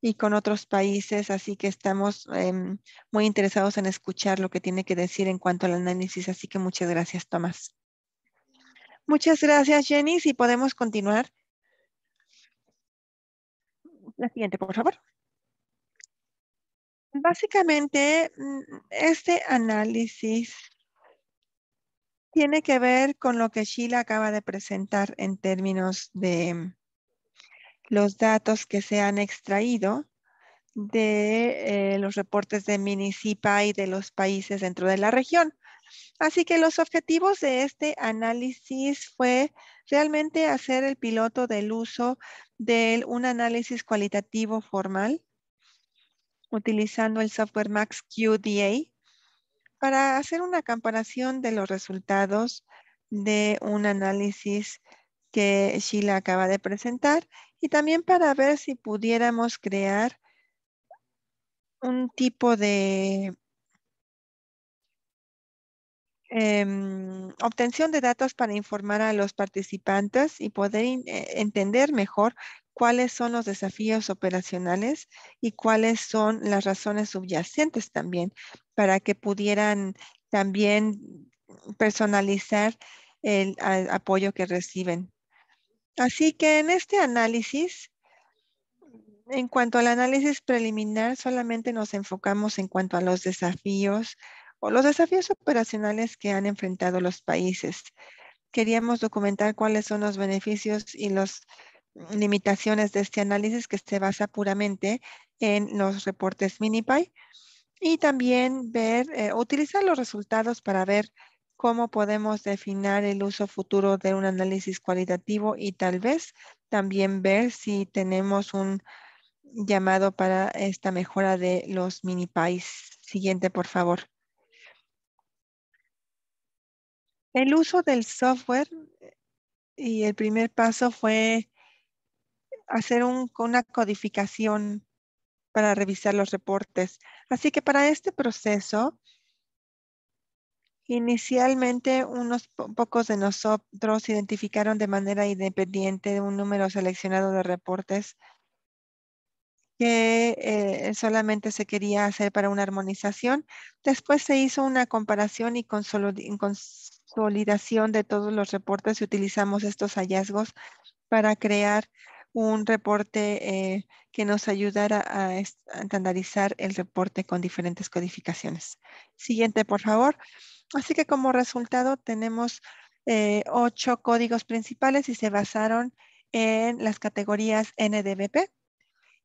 y con otros países, así que estamos em, muy interesados en escuchar lo que tiene que decir en cuanto al análisis. Así que muchas gracias, Tomás. Muchas gracias, Jenny. Si podemos continuar. La siguiente, por favor. Básicamente, mm, este análisis tiene que ver con lo que Sheila acaba de presentar en términos de los datos que se han extraído de eh, los reportes de Minicipa y de los países dentro de la región. Así que los objetivos de este análisis fue realmente hacer el piloto del uso de un análisis cualitativo formal utilizando el software MaxQDA para hacer una comparación de los resultados de un análisis que Sheila acaba de presentar y también para ver si pudiéramos crear un tipo de em, obtención de datos para informar a los participantes y poder eh, entender mejor cuáles son los desafíos operacionales y cuáles son las razones subyacentes también para que pudieran también personalizar el apoyo que reciben. Así que en este análisis, en cuanto al análisis preliminar, solamente nos enfocamos en cuanto a los desafíos o los desafíos operacionales que han enfrentado los países. Queríamos documentar cuáles son los beneficios y las limitaciones de este análisis que se basa puramente en los reportes MiniPy y también ver, eh, utilizar los resultados para ver cómo podemos definir el uso futuro de un análisis cualitativo y tal vez también ver si tenemos un llamado para esta mejora de los mini pies. Siguiente, por favor. El uso del software eh, y el primer paso fue hacer un, una codificación para revisar los reportes. Así que para este proceso, Inicialmente, unos pocos de nosotros identificaron de manera independiente un número seleccionado de reportes que eh, solamente se quería hacer para una armonización. Después se hizo una comparación y consolidación de todos los reportes y utilizamos estos hallazgos para crear un reporte eh, que nos ayudara a estandarizar el reporte con diferentes codificaciones. Siguiente, por favor. Así que como resultado tenemos eh, ocho códigos principales y se basaron en las categorías NDBP.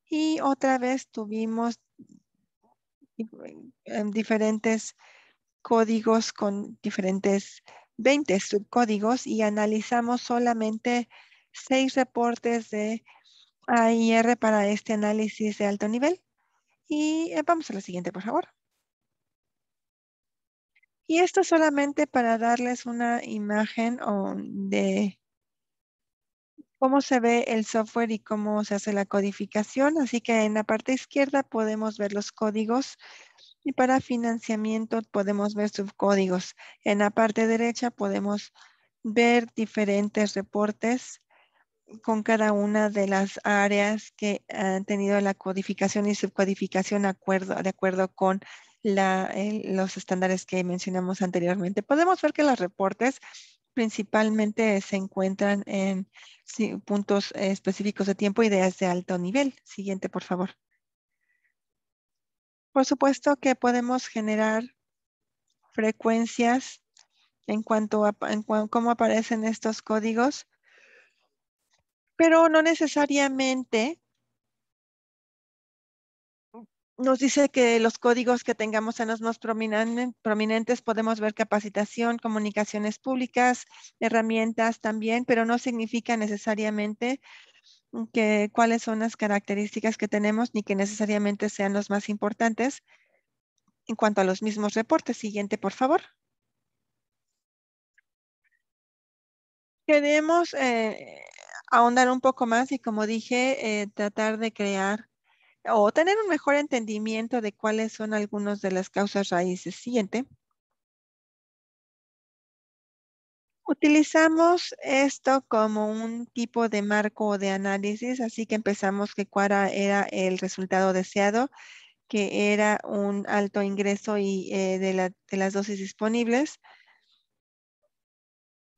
Y otra vez tuvimos diferentes códigos con diferentes 20 subcódigos y analizamos solamente seis reportes de AIR para este análisis de alto nivel. Y eh, vamos a la siguiente, por favor. Y esto solamente para darles una imagen de cómo se ve el software y cómo se hace la codificación. Así que en la parte izquierda podemos ver los códigos y para financiamiento podemos ver subcódigos. En la parte derecha podemos ver diferentes reportes con cada una de las áreas que han tenido la codificación y subcodificación de acuerdo con eh, los estándares que mencionamos anteriormente. Podemos ver que los reportes principalmente se encuentran en puntos específicos de tiempo, ideas de alto nivel. Siguiente, por favor. Por supuesto que podemos generar frecuencias en cuanto a cómo aparecen estos códigos pero no necesariamente nos dice que los códigos que tengamos en los más prominentes podemos ver capacitación, comunicaciones públicas, herramientas también, pero no significa necesariamente que cuáles son las características que tenemos ni que necesariamente sean los más importantes en cuanto a los mismos reportes. Siguiente, por favor. Queremos eh, ahondar un poco más y como dije, eh, tratar de crear o tener un mejor entendimiento de cuáles son algunas de las causas raíces. Siguiente. Utilizamos esto como un tipo de marco de análisis, así que empezamos que cuál era el resultado deseado, que era un alto ingreso y, eh, de, las dosis disponibles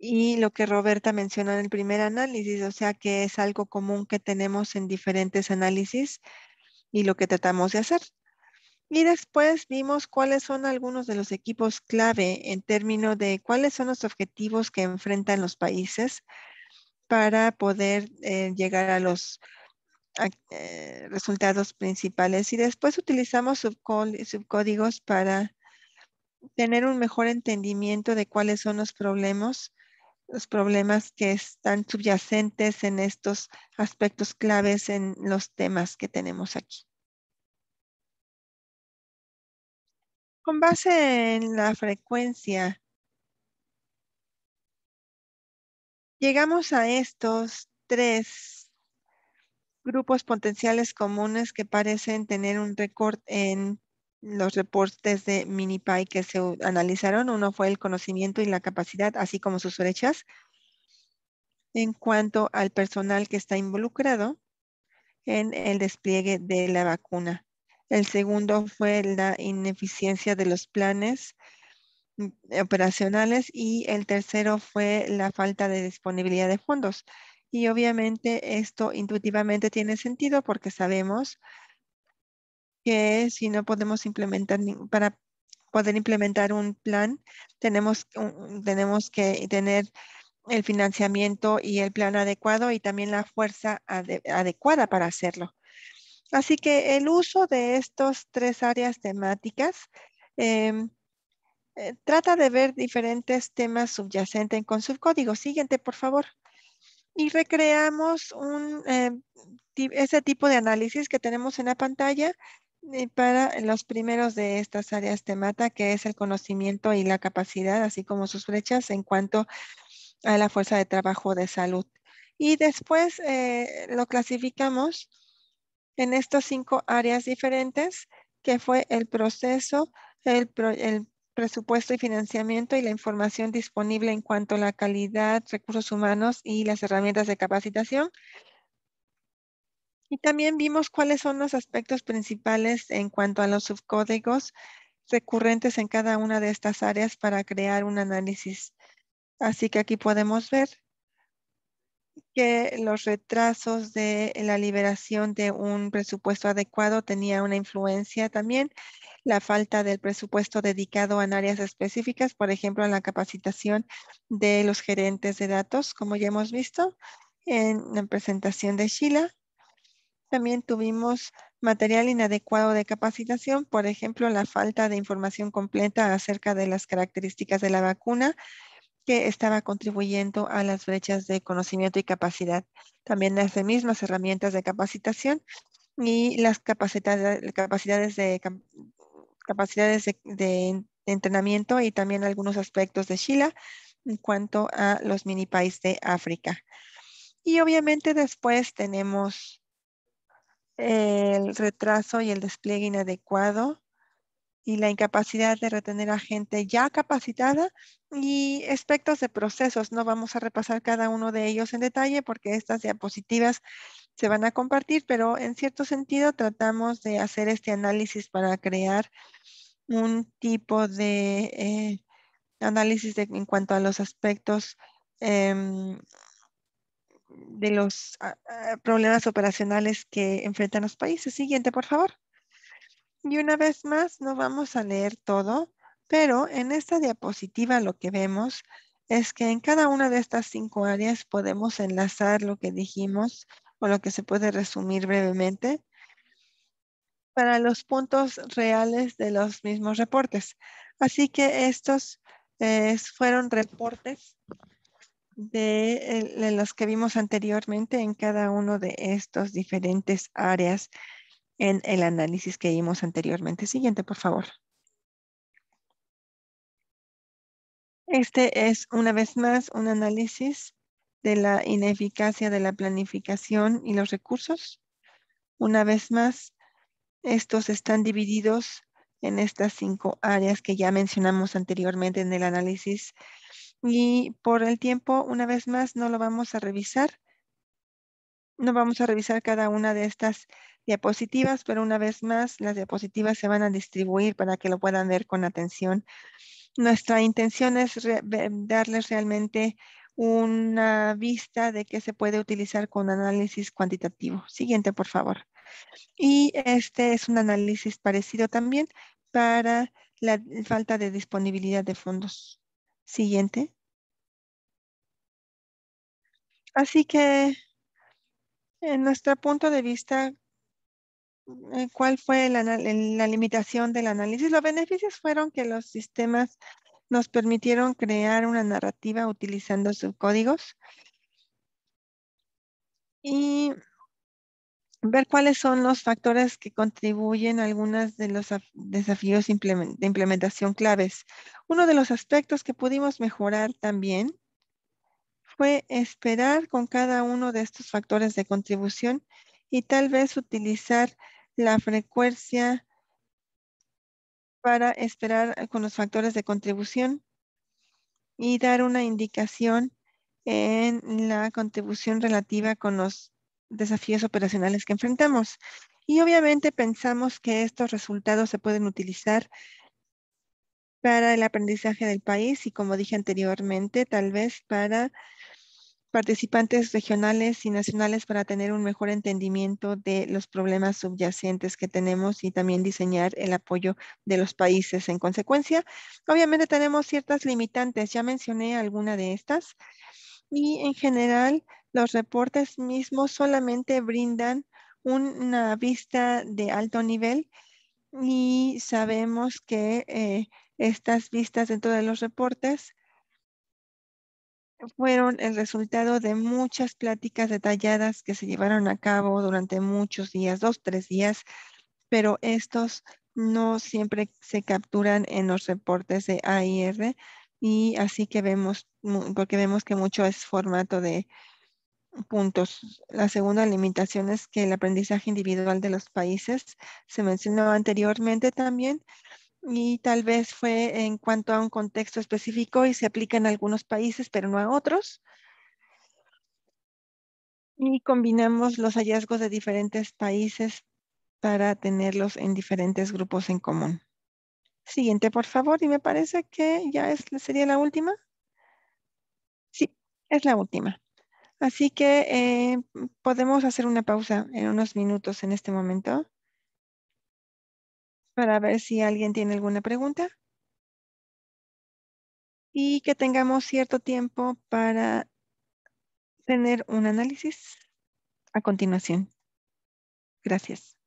y lo que Roberta mencionó en el primer análisis, o sea que es algo común que tenemos en diferentes análisis y lo que tratamos de hacer. Y después vimos cuáles son algunos de los equipos clave en términos de cuáles son los objetivos que enfrentan los países para poder eh, llegar a los eh, resultados principales. Y después utilizamos subcódigos para tener un mejor entendimiento de cuáles son los problemas los problemas que están subyacentes en estos aspectos claves en los temas que tenemos aquí. Con base en la frecuencia, llegamos a estos tres grupos potenciales comunes que parecen tener un récord en los reportes de Minipay que se analizaron. Uno fue el conocimiento y la capacidad, así como sus brechas. En cuanto al personal que está involucrado en el despliegue de la vacuna. El segundo fue la ineficiencia de los planes mm, operacionales y el tercero fue la falta de disponibilidad de fondos. Y obviamente esto intuitivamente tiene sentido porque sabemos que si no podemos implementar, para poder implementar un plan, tenemos, tenemos que tener el financiamiento y el plan adecuado y también la fuerza adecuada para hacerlo. Así que el uso de estas tres áreas temáticas em, eh, trata de ver diferentes temas subyacentes con su código. Siguiente, por favor. Y recreamos un, eh, ese tipo de análisis que tenemos en la pantalla y para los primeros de estas áreas temáticas que es el conocimiento y la capacidad, así como sus brechas en cuanto a la fuerza de trabajo de salud. Y después eh, lo clasificamos en estas cinco áreas diferentes, que fue el proceso, el presupuesto y financiamiento y la información disponible en cuanto a la calidad, recursos humanos y las herramientas de capacitación. Y también vimos cuáles son los aspectos principales en cuanto a los subcódigos recurrentes en cada una de estas áreas para crear un análisis. Así que aquí podemos ver que los retrasos de la liberación de un presupuesto adecuado tenía una influencia también. La falta del presupuesto dedicado en áreas específicas, por ejemplo, en la capacitación de los gerentes de datos, como ya hemos visto en la presentación de Sheila. También tuvimos material inadecuado de capacitación, por ejemplo, la falta de información completa acerca de las características de la vacuna que estaba contribuyendo a las brechas de conocimiento y capacidad. También las mismas herramientas de capacitación y las capacidades, capacidades de capacidades de, entrenamiento y también algunos aspectos de Sheila en cuanto a los mini países de África. Y obviamente después tenemos el retraso y el despliegue inadecuado y la incapacidad de retener a gente ya capacitada y aspectos de procesos. No vamos a repasar cada uno de ellos en detalle porque estas diapositivas se van a compartir, pero en cierto sentido tratamos de hacer este análisis para crear un tipo de eh, análisis de, en cuanto a los aspectos em, de los ah, ah, problemas operacionales que enfrentan los países. Siguiente, por favor. Y una vez más, no vamos a leer todo, pero en esta diapositiva lo que vemos es que en cada una de estas cinco áreas podemos enlazar lo que dijimos o lo que se puede resumir brevemente para los puntos reales de los mismos reportes. Así que estos eh, fueron reportes eh, de, los que vimos anteriormente en cada uno de estos diferentes áreas en el análisis que vimos anteriormente. Siguiente, por favor. Este es, una vez más, un análisis de la ineficacia de la planificación y los recursos. Una vez más, estos están divididos en estas cinco áreas que ya mencionamos anteriormente en el análisis y por el tiempo, una vez más, no lo vamos a revisar. No vamos a revisar cada una de estas diapositivas, pero una vez más, las diapositivas se van a distribuir para que lo puedan ver con atención. Nuestra intención es darles realmente una vista de qué se puede utilizar con análisis cuantitativo. Siguiente, por favor. Y este es un análisis parecido también para la falta de disponibilidad de fondos. Siguiente. Así que, en nuestro punto de vista, eh, ¿cuál fue la, limitación del análisis? Los beneficios fueron que los sistemas nos permitieron crear una narrativa utilizando subcódigos. Y ver cuáles son los factores que contribuyen a algunos de los desafíos de implementación claves. Uno de los aspectos que pudimos mejorar también fue esperar con cada uno de estos factores de contribución y tal vez utilizar la frecuencia para esperar eh, con los factores de contribución y dar una indicación en la contribución relativa con los desafíos operacionales que enfrentamos. Y obviamente pensamos que estos resultados se pueden utilizar para el aprendizaje del país y como dije anteriormente, tal vez para participantes regionales y nacionales para tener un mejor entendimiento de los problemas subyacentes que tenemos y también diseñar el apoyo de los países. En consecuencia, obviamente tenemos ciertas limitantes, ya mencioné alguna de estas, y en general los reportes mismos solamente brindan una vista de alto nivel y sabemos que eh, estas vistas dentro de los reportes fueron el resultado de muchas pláticas detalladas que se llevaron a cabo durante muchos días, dos, tres días, pero estos no siempre se capturan en los reportes de AIR y así que vemos, porque vemos que mucho es formato de puntos. La segunda limitación es que el aprendizaje individual de los países se mencionó anteriormente también y tal vez fue en cuanto a un contexto específico y se aplica en algunos países, pero no a otros. Y combinamos los hallazgos de diferentes países para tenerlos en diferentes grupos en común. Siguiente, por favor, y me parece que ya es, sería la última. Sí, es la última. Así que eh, podemos hacer una pausa en unos minutos en este momento para ver si alguien tiene alguna pregunta y que tengamos cierto tiempo para tener un análisis a continuación. Gracias.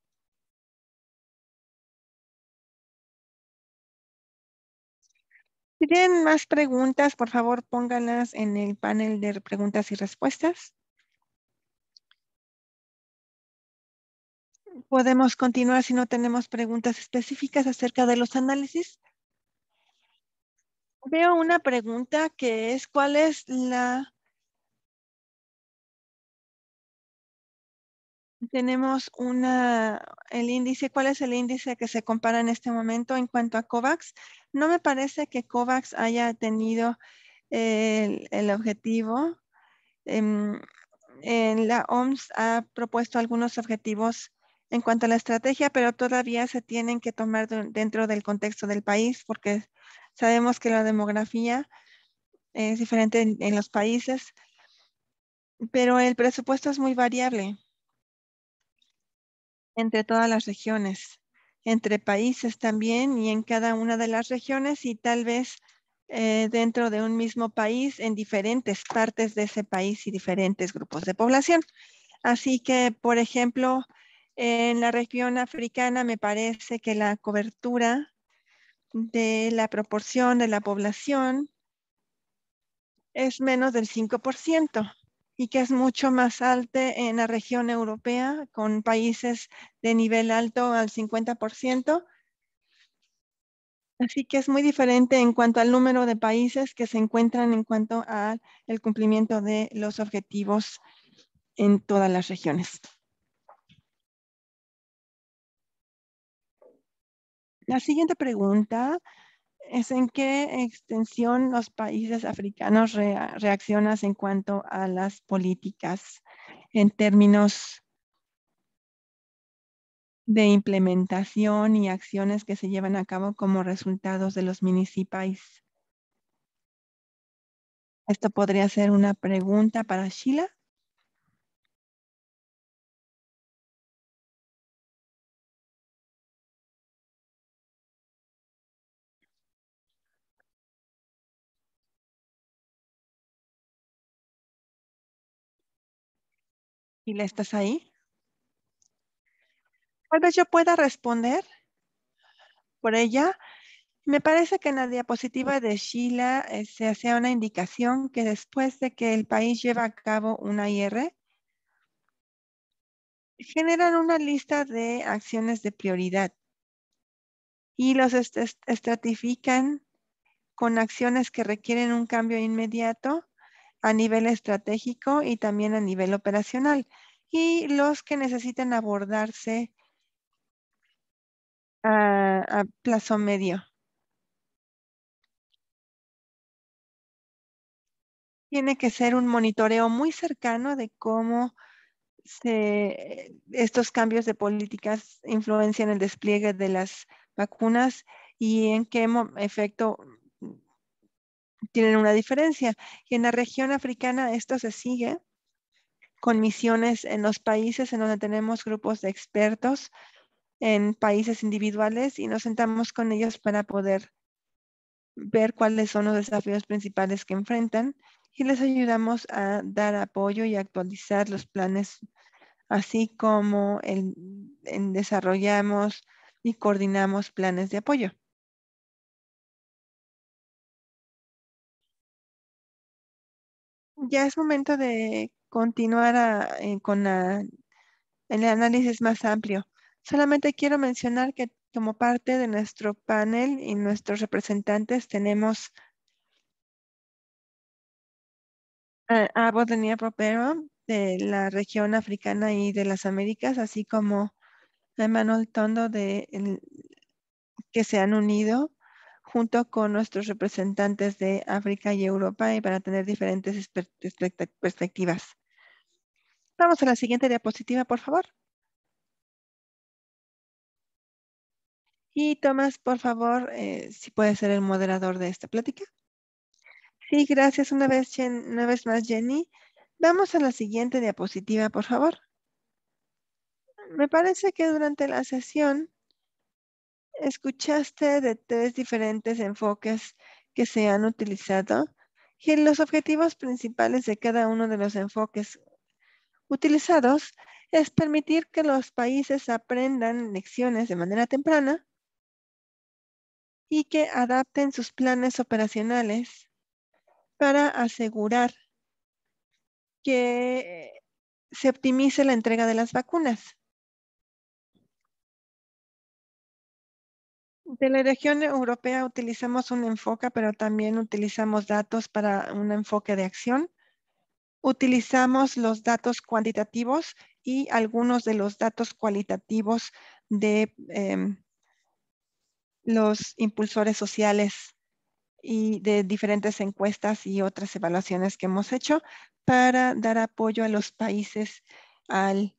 Si tienen más preguntas, por favor, pónganlas en el panel de preguntas y respuestas. Podemos continuar si no tenemos preguntas específicas acerca de los análisis. Veo una pregunta que es, ¿cuál es la tenemos una, el índice, ¿cuál es el índice que se compara en este momento en cuanto a COVAX? No me parece que COVAX haya tenido el, objetivo. Em, en, la OMS ha propuesto algunos objetivos en cuanto a la estrategia, pero todavía se tienen que tomar dentro del contexto del país porque sabemos que la demografía es diferente en, en los países, pero el presupuesto es muy variable entre todas las regiones, entre países también y en cada una de las regiones y tal vez eh, dentro de un mismo país en diferentes partes de ese país y diferentes grupos de población. Así que, por ejemplo, en la región africana me parece que la cobertura de la proporción de la población es menos del 5% y que es mucho más alta en la región europea, con países de nivel alto al 50%. Así que es muy diferente en cuanto al número de países que se encuentran en cuanto al cumplimiento de los objetivos en todas las regiones. La siguiente pregunta es en qué extensión los países africanos reaccionan en cuanto a las políticas en términos de implementación y acciones que se llevan a cabo como resultados de los municipios? Esto podría ser una pregunta para Sheila. le ¿estás ahí? Tal vez yo pueda responder por ella. Me parece que en la diapositiva de Sheila eh, se hacía una indicación que después de que el país lleva a cabo una IR, generan una lista de acciones de prioridad y los estratifican con acciones que requieren un cambio inmediato a nivel estratégico y también a nivel operacional. Y los que necesiten abordarse a, plazo medio. Tiene que ser un monitoreo muy cercano de cómo se, estos cambios de políticas influencian el despliegue de las vacunas y en qué efecto tienen una diferencia. Y en la región africana esto se sigue con misiones en los países en donde tenemos grupos de expertos en países individuales y nos sentamos con ellos para poder ver cuáles son los desafíos principales que enfrentan y les ayudamos a dar apoyo y actualizar los planes, así como en desarrollamos y coordinamos planes de apoyo. ya es momento de continuar eh, con el análisis más amplio. Solamente quiero mencionar que como parte de nuestro panel y nuestros representantes tenemos a, Bodenia Propero de la región africana y de las Américas, así como a Manuel Tondo de, que se han unido junto con nuestros representantes de África y Europa y para tener diferentes perspectivas. Vamos a la siguiente diapositiva, por favor. Y Tomás, por favor, eh, si puede ser el moderador de esta plática. Sí, gracias una vez, una vez más, Jenny. Vamos a la siguiente diapositiva, por favor. Me parece que durante la sesión escuchaste de tres diferentes enfoques que se han utilizado y los objetivos principales de cada uno de los enfoques utilizados es permitir que los países aprendan lecciones de manera temprana y que adapten sus planes operacionales para asegurar que se optimice la entrega de las vacunas. De la región europea utilizamos un enfoque, pero también utilizamos datos para un enfoque de acción. Utilizamos los datos cuantitativos y algunos de los datos cualitativos de em, los impulsores sociales y de diferentes encuestas y otras evaluaciones que hemos hecho para dar apoyo a los países al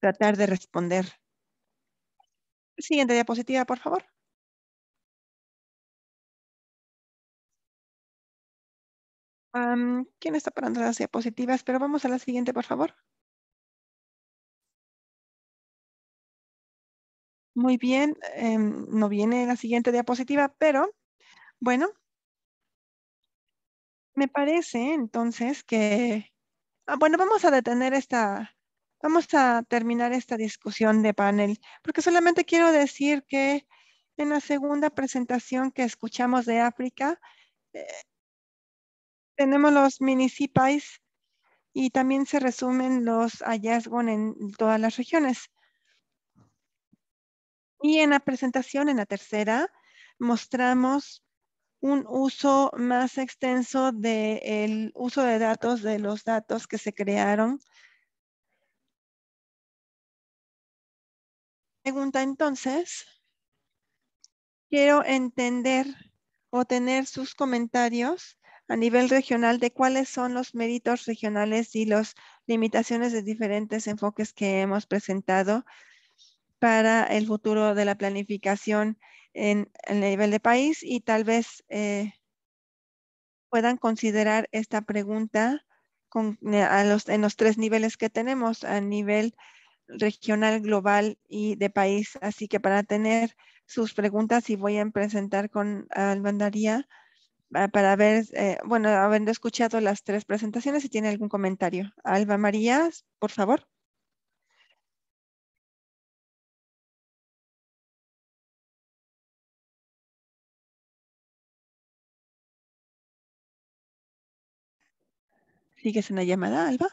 tratar de responder Siguiente diapositiva, por favor. ¿Quién está parando las diapositivas? Pero vamos a la siguiente, por favor. Muy bien, em, no viene la siguiente diapositiva, pero bueno, me parece entonces que... Ah, bueno, vamos a detener esta, vamos a terminar esta discusión de panel, porque solamente quiero decir que en la segunda presentación que escuchamos de África, eh, tenemos los municipios y también se resumen los hallazgos en todas las regiones. Y en la presentación, en la tercera, mostramos un uso más extenso del uso de datos, de los datos que se crearon pregunta entonces. Quiero entender o tener sus comentarios a nivel regional de cuáles son los méritos regionales y las limitaciones de diferentes enfoques que hemos presentado para el futuro de la planificación en, el nivel de país y tal vez eh, puedan considerar esta pregunta eh, en los tres niveles que tenemos, a nivel regional, global y de país. Así que para tener sus preguntas y voy a presentar con Daría ah, para ver, eh, bueno, habiendo escuchado las tres presentaciones, si tiene algún comentario. Alba María, por favor. ¿Sigues en la llamada, Alba?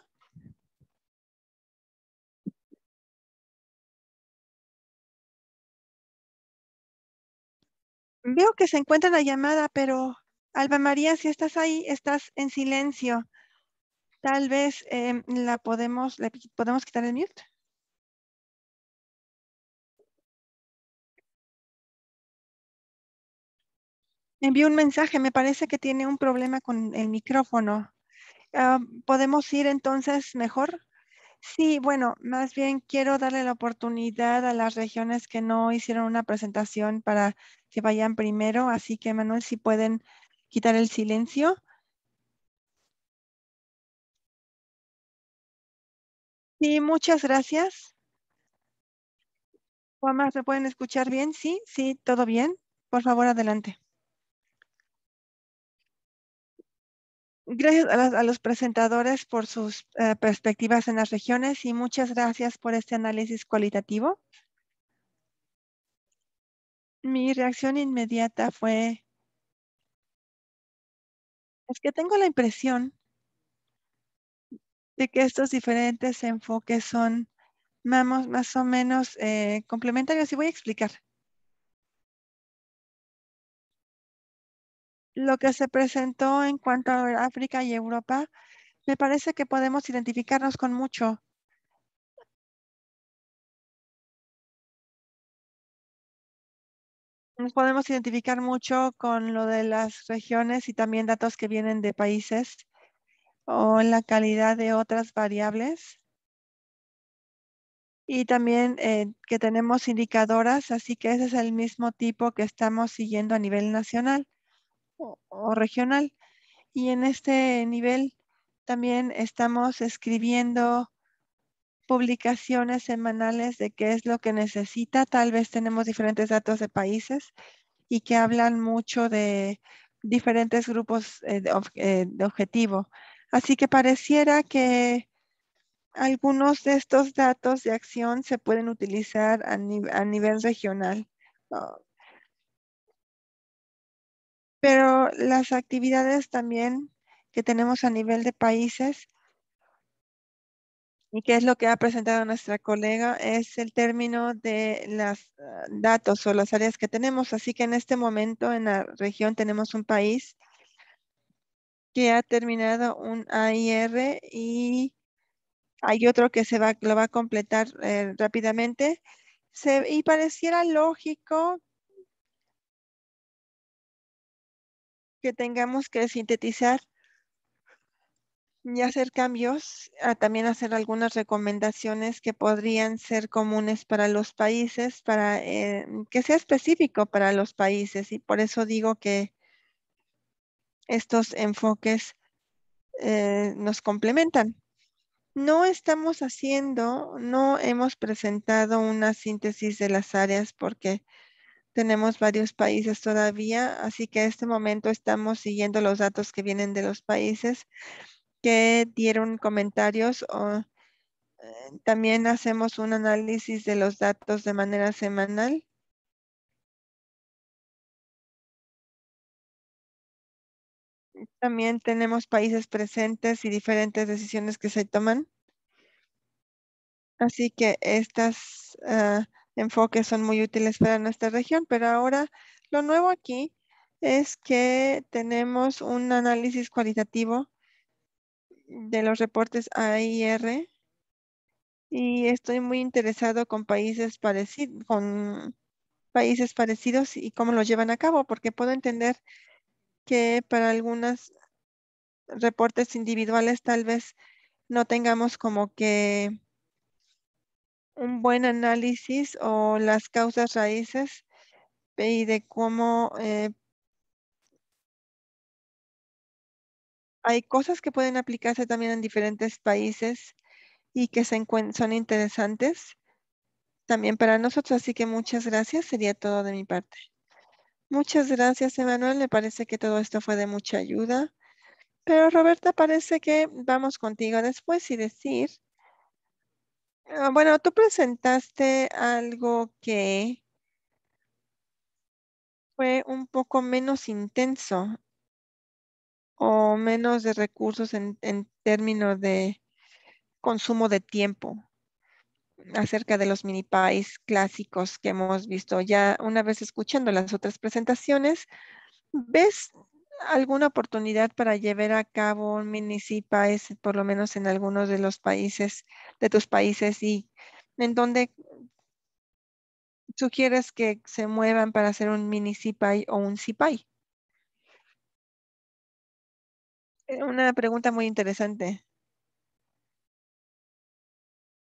Veo que se encuentra la llamada, pero Alba María, si estás ahí, estás en silencio. Tal vez em, la podemos, podemos quitar el mute. Envío un mensaje, me parece que tiene un problema con el micrófono. Ah, ¿Podemos ir entonces mejor? Sí, bueno, más bien quiero darle la oportunidad a las regiones que no hicieron una presentación para que vayan primero. Así que, Manuel, si pueden quitar el silencio. Sí, muchas gracias. Juan, ¿se pueden escuchar bien? Sí, sí, todo bien. Por favor, adelante. Gracias a, los presentadores por sus eh, perspectivas en las regiones y muchas gracias por este análisis cualitativo. Mi reacción inmediata fue, es que tengo la impresión de que estos diferentes enfoques son más, más o menos eh, complementarios y voy a explicar. lo que se presentó en cuanto a África y Europa, me parece que podemos identificarnos con mucho. Nos podemos identificar mucho con lo de las regiones y también datos que vienen de países o la calidad de otras variables. Y también eh, que tenemos indicadoras, así que ese es el mismo tipo que estamos siguiendo a nivel nacional o, regional. Y en este nivel también estamos escribiendo publicaciones semanales de qué es lo que necesita. Tal vez tenemos diferentes datos de países y que hablan mucho de diferentes grupos eh, eh, de, objetivo. Así que pareciera que algunos de estos datos de acción se pueden utilizar a, nivel regional pero las actividades también que tenemos a nivel de países y que es lo que ha presentado nuestra colega, es el término de los ah, datos o las áreas que tenemos. Así que en este momento en la región tenemos un país que ha terminado un AIR y hay otro que se va, lo va a completar eh, rápidamente. y pareciera lógico que tengamos que sintetizar y hacer cambios, también hacer algunas recomendaciones que podrían ser comunes para los países, para eh, que sea específico para los países. Y por eso digo que estos enfoques eh, nos complementan. No estamos haciendo, no hemos presentado una síntesis de las áreas porque tenemos varios países todavía, así que en este momento estamos siguiendo los datos que vienen de los países que dieron comentarios o eh, también hacemos un análisis de los datos de manera semanal. También tenemos países presentes y diferentes decisiones que se toman. Así que estas ah, enfoques son muy útiles para nuestra región, pero ahora lo nuevo aquí es que tenemos un análisis cualitativo de los reportes AIR y estoy muy interesado con países, parecidos, con países parecidos y cómo lo llevan a cabo, porque puedo entender que para algunos reportes individuales tal vez no tengamos como que un buen análisis o las causas raíces y de cómo eh, hay cosas que pueden aplicarse también en diferentes países y que son interesantes también para nosotros. Así que muchas gracias. Sería todo de mi parte. Muchas gracias, Emanuel. Me parece que todo esto fue de mucha ayuda. Pero Roberta, parece que vamos contigo después y decir Ah, bueno, tú presentaste algo que fue un poco menos intenso o menos de recursos en, términos de consumo de tiempo acerca de los mini pies clásicos que hemos visto. Ya una vez escuchando las otras presentaciones, ves alguna oportunidad para llevar a cabo un mini CPI, por lo menos en algunos de los países, de tus países, y en dónde sugieres que se muevan para hacer un mini CPI o un CPI? Eh, una pregunta muy interesante.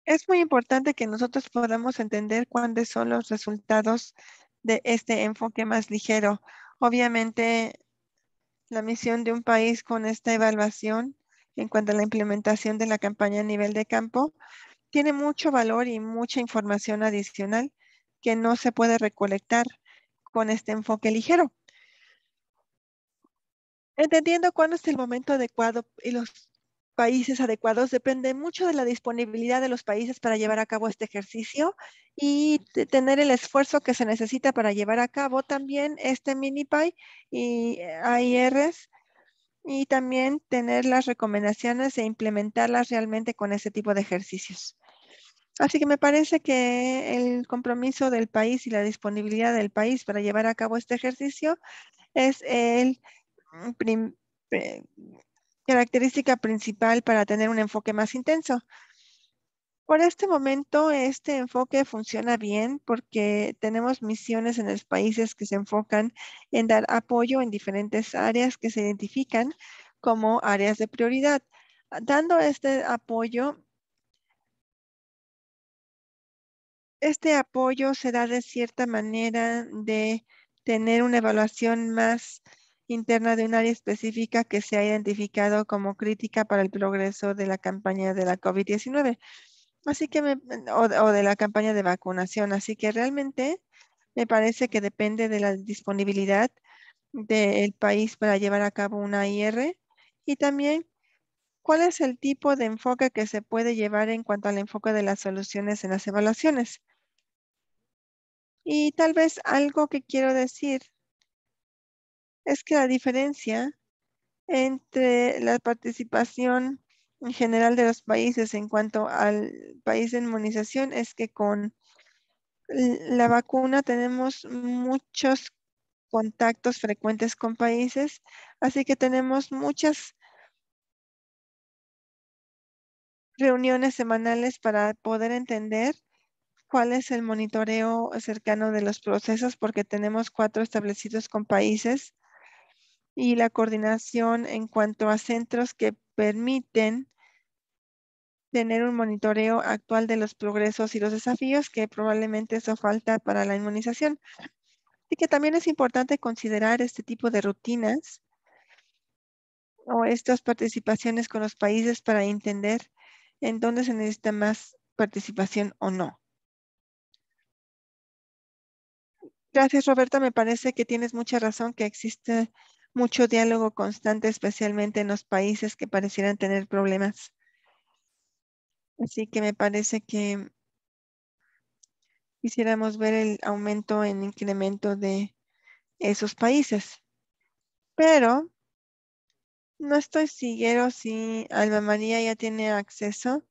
Es muy importante que nosotros podamos entender cuáles son los resultados de este enfoque más ligero. Obviamente, la misión de un país con esta evaluación en cuanto a la implementación de la campaña a nivel de campo tiene mucho valor y mucha información adicional que no se puede recolectar con este enfoque ligero. Entendiendo cuándo es el momento adecuado y los países adecuados depende mucho de la disponibilidad de los países para llevar a cabo este ejercicio y tener el esfuerzo que se necesita para llevar a cabo también este mini MiniPy y eh, AIRs y también tener las recomendaciones e implementarlas realmente con ese tipo de ejercicios. Así que me parece que el compromiso del país y la disponibilidad del país para llevar a cabo este ejercicio es el mm, eh, característica principal para tener un enfoque más intenso. Por este momento, este enfoque funciona bien porque tenemos misiones en los países que se enfocan en dar apoyo en diferentes áreas que se identifican como áreas de prioridad. Dando este apoyo, este apoyo se da de cierta manera de tener una evaluación más interna de un área específica que se ha identificado como crítica para el progreso de la campaña de la COVID-19. Así que, o, de la campaña de vacunación. Así que realmente me parece que depende de la disponibilidad del país para llevar a cabo una IR y también cuál es el tipo de enfoque que se puede llevar en cuanto al enfoque de las soluciones en las evaluaciones. Y tal vez algo que quiero decir es que la diferencia entre la participación en general de los países en cuanto al país de inmunización es que con la vacuna tenemos muchos contactos frecuentes con países, así que tenemos muchas reuniones semanales para poder entender cuál es el monitoreo cercano de los procesos, porque tenemos cuatro establecidos con países y la coordinación en cuanto a centros que permiten tener un monitoreo actual de los progresos y los desafíos que probablemente eso falta para la inmunización. Así que también es importante considerar este tipo de rutinas o estas participaciones con los países para entender en dónde se necesita más participación o no. Gracias, Roberta. Me parece que tienes mucha razón que existe mucho diálogo constante, especialmente en los países que parecieran tener problemas. Así que me parece que quisiéramos ver el aumento en incremento de esos países. Pero no estoy siguiendo si Alma María ya tiene acceso,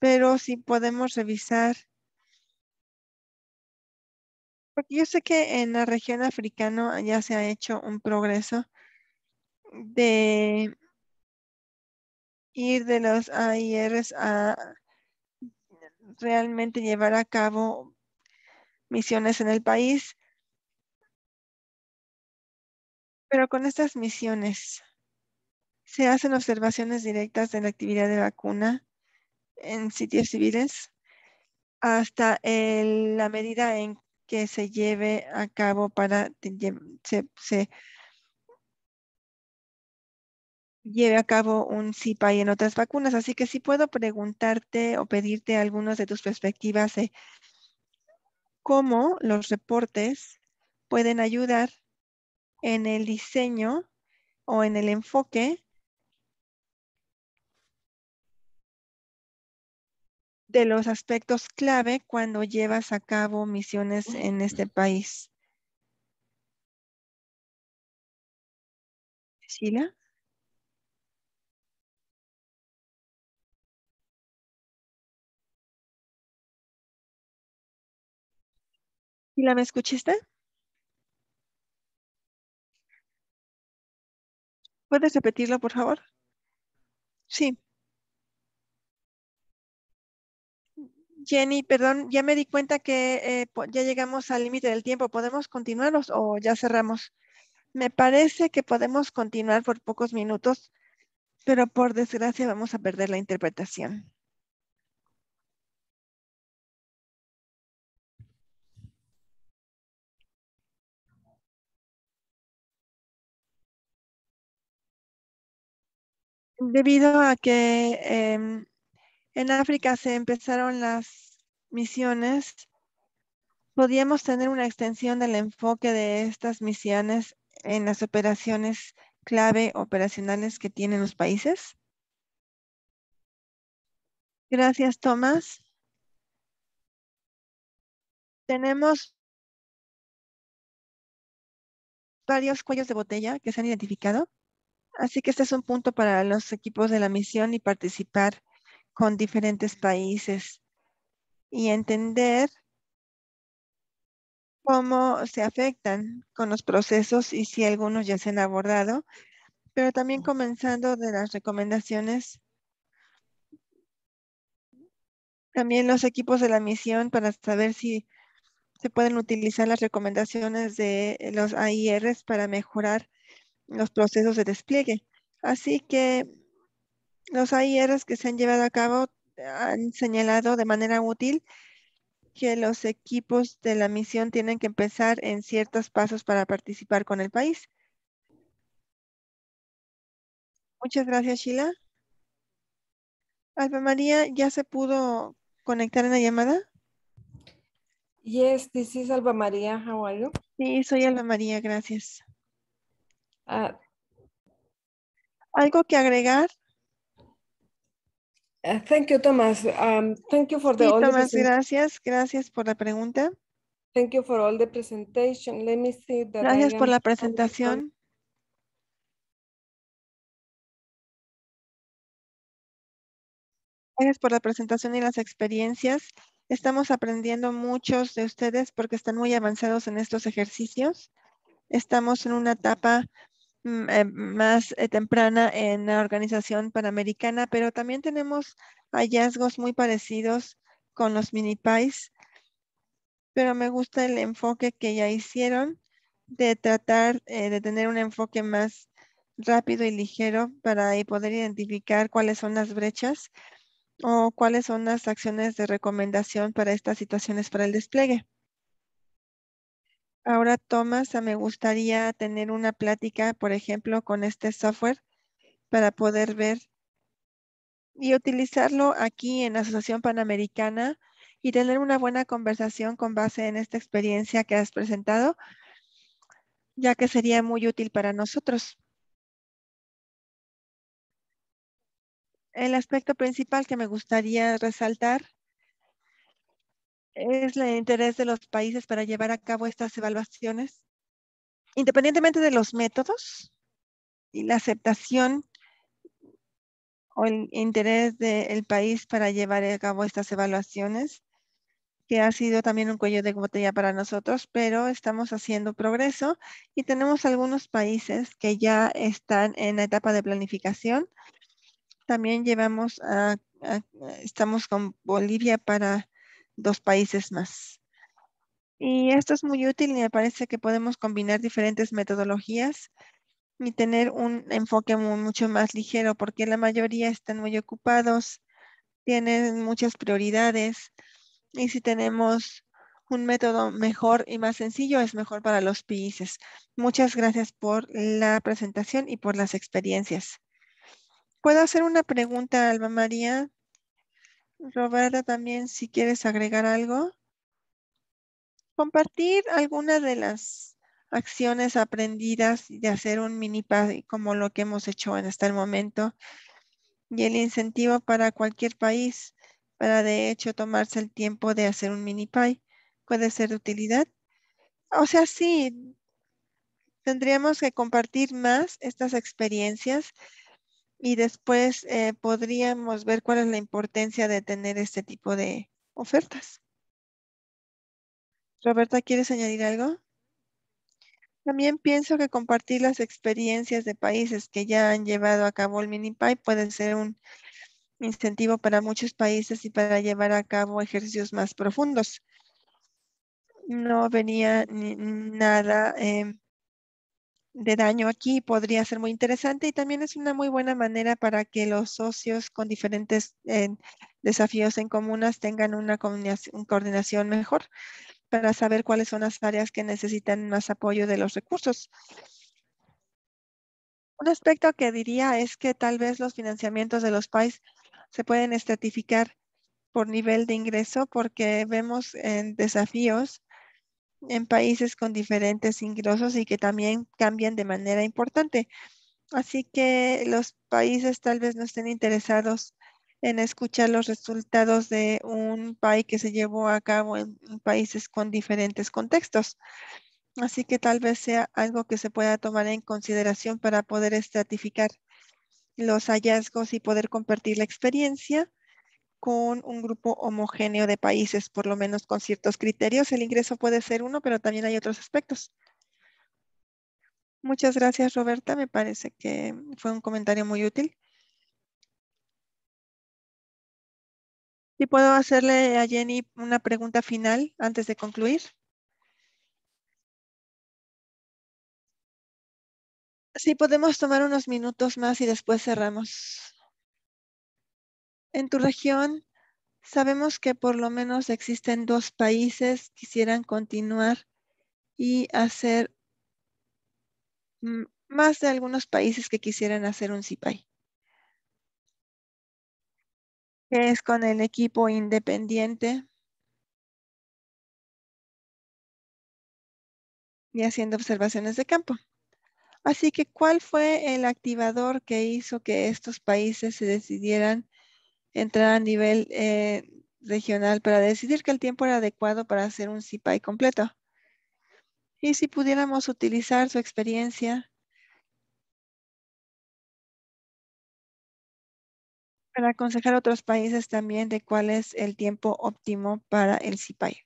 pero si podemos revisar porque yo sé que en la región africana ya se ha hecho un progreso de ir de los AIRs a realmente llevar a cabo misiones en el país. Pero con estas misiones se hacen observaciones directas de la actividad de vacuna en sitios civiles hasta la medida en que se lleve a cabo para se, lleve a cabo un CIPA y en otras vacunas. Así que si puedo preguntarte o pedirte algunas de tus perspectivas de cómo los reportes pueden ayudar en el diseño o en el enfoque de los aspectos clave cuando llevas a cabo misiones en este país. Sheila. la me escuchaste? ¿Puedes repetirlo, por favor? Sí. Jenny, perdón, ya me di cuenta que eh, ya llegamos al límite del tiempo. ¿Podemos continuar o ya cerramos? Me parece que podemos continuar por pocos minutos, pero por desgracia vamos a perder la interpretación. Debido a que... Em, en África se empezaron las misiones, podíamos tener una extensión del enfoque de estas misiones en las operaciones clave operacionales que tienen los países. Gracias, Tomás. Tenemos varios cuellos de botella que se han identificado, así que este es un punto para los equipos de la misión y participar con diferentes países y entender cómo se afectan con los procesos y si algunos ya se han abordado, pero también comenzando de las recomendaciones. También los equipos de la misión para saber si se pueden utilizar las recomendaciones de los AIRs para mejorar los procesos de despliegue. Así que los AIRs que se han llevado a cabo han señalado de manera útil que los equipos de la misión tienen que empezar en ciertos pasos para participar con el país. Muchas gracias, Sheila. Alba María, ¿ya se pudo conectar en la llamada? Yes, this is Alba María. How Sí, soy Alba María, gracias. Ah. ¿Algo que agregar eh, thank you, Thomas. Um, thank you for the. gracias. Gracias por la pregunta. Thank you for all the presentation. Let me see that gracias por la presentación. Gracias por la presentación y las experiencias. Estamos aprendiendo muchos de ustedes porque están muy avanzados en estos ejercicios. Estamos en una etapa Mm, eh, más eh, temprana en la Organización Panamericana, pero también tenemos hallazgos muy parecidos con los mini pies, pero me gusta el enfoque que ya hicieron de tratar eh, de tener un enfoque más rápido y ligero para poder identificar cuáles son las brechas o cuáles son las acciones de recomendación para estas situaciones para el despliegue. Ahora, Tomás, me gustaría tener una plática, por ejemplo, con este software para poder ver y utilizarlo aquí en la Asociación Panamericana y tener una buena conversación con base en esta experiencia que has presentado, ya que sería muy útil para nosotros. El aspecto principal que me gustaría resaltar es el interés de los países para llevar a cabo estas evaluaciones? Independientemente de los métodos y la aceptación o el interés del país para llevar a cabo estas evaluaciones, que ha sido también un cuello de botella para nosotros, pero estamos haciendo progreso y tenemos algunos países que ya están en la etapa de planificación. También llevamos a, estamos con Bolivia para dos países más. Y esto es muy útil y me parece que podemos combinar diferentes metodologías y tener un enfoque mucho más ligero porque la mayoría están muy ocupados, tienen muchas prioridades y si tenemos un método mejor y más sencillo es mejor para los países. Muchas gracias por la presentación y por las experiencias. ¿Puedo hacer una pregunta, Alba María? Roberta, también si quieres agregar algo. Compartir algunas de las acciones aprendidas de hacer un mini pie, como lo que hemos hecho en este momento y el incentivo para cualquier país para de hecho tomarse el tiempo de hacer un mini pie puede ser de utilidad. O sea, sí, tendríamos que compartir más estas experiencias y después eh, podríamos ver cuál es la importancia de tener este tipo de ofertas. Roberta, ¿quieres añadir algo? También pienso que compartir las experiencias de países que ya han llevado a cabo el Minipay puede ser un incentivo para muchos países y para llevar a cabo ejercicios más profundos. No venía nada em, de daño aquí podría ser muy interesante y también es una muy buena manera para que los socios con diferentes desafíos en comunas tengan una coordinación mejor para saber cuáles son las áreas que necesitan más apoyo de los recursos. Un aspecto que diría es que tal vez los financiamientos de los PAIS se pueden estratificar por nivel de ingreso porque vemos en desafíos en países con diferentes ingresos y que también cambian de manera importante. Así que los países tal vez no estén interesados en escuchar los resultados de un país que se llevó a cabo en países con diferentes contextos. Así que tal vez sea algo que se pueda tomar en consideración para poder estratificar los hallazgos y poder compartir la experiencia con un grupo homogéneo de países, por lo menos con ciertos criterios. El ingreso puede ser uno, pero también hay otros aspectos. Muchas gracias, Roberta. Me parece que fue un comentario muy útil. ¿Y puedo hacerle a Jenny una pregunta final antes de concluir? Sí, podemos tomar unos minutos más y después cerramos. En tu región, sabemos que por lo menos existen dos países que quisieran continuar y hacer mm, más de algunos países que quisieran hacer un CIPAI. Que es con el equipo independiente. y haciendo observaciones de campo. Así que, ¿cuál fue el activador que hizo que estos países se decidieran entrar a nivel eh, regional para decidir que el tiempo era adecuado para hacer un CPI completo. Y si pudiéramos utilizar su experiencia para aconsejar a otros países también de cuál es el tiempo óptimo para el CPI.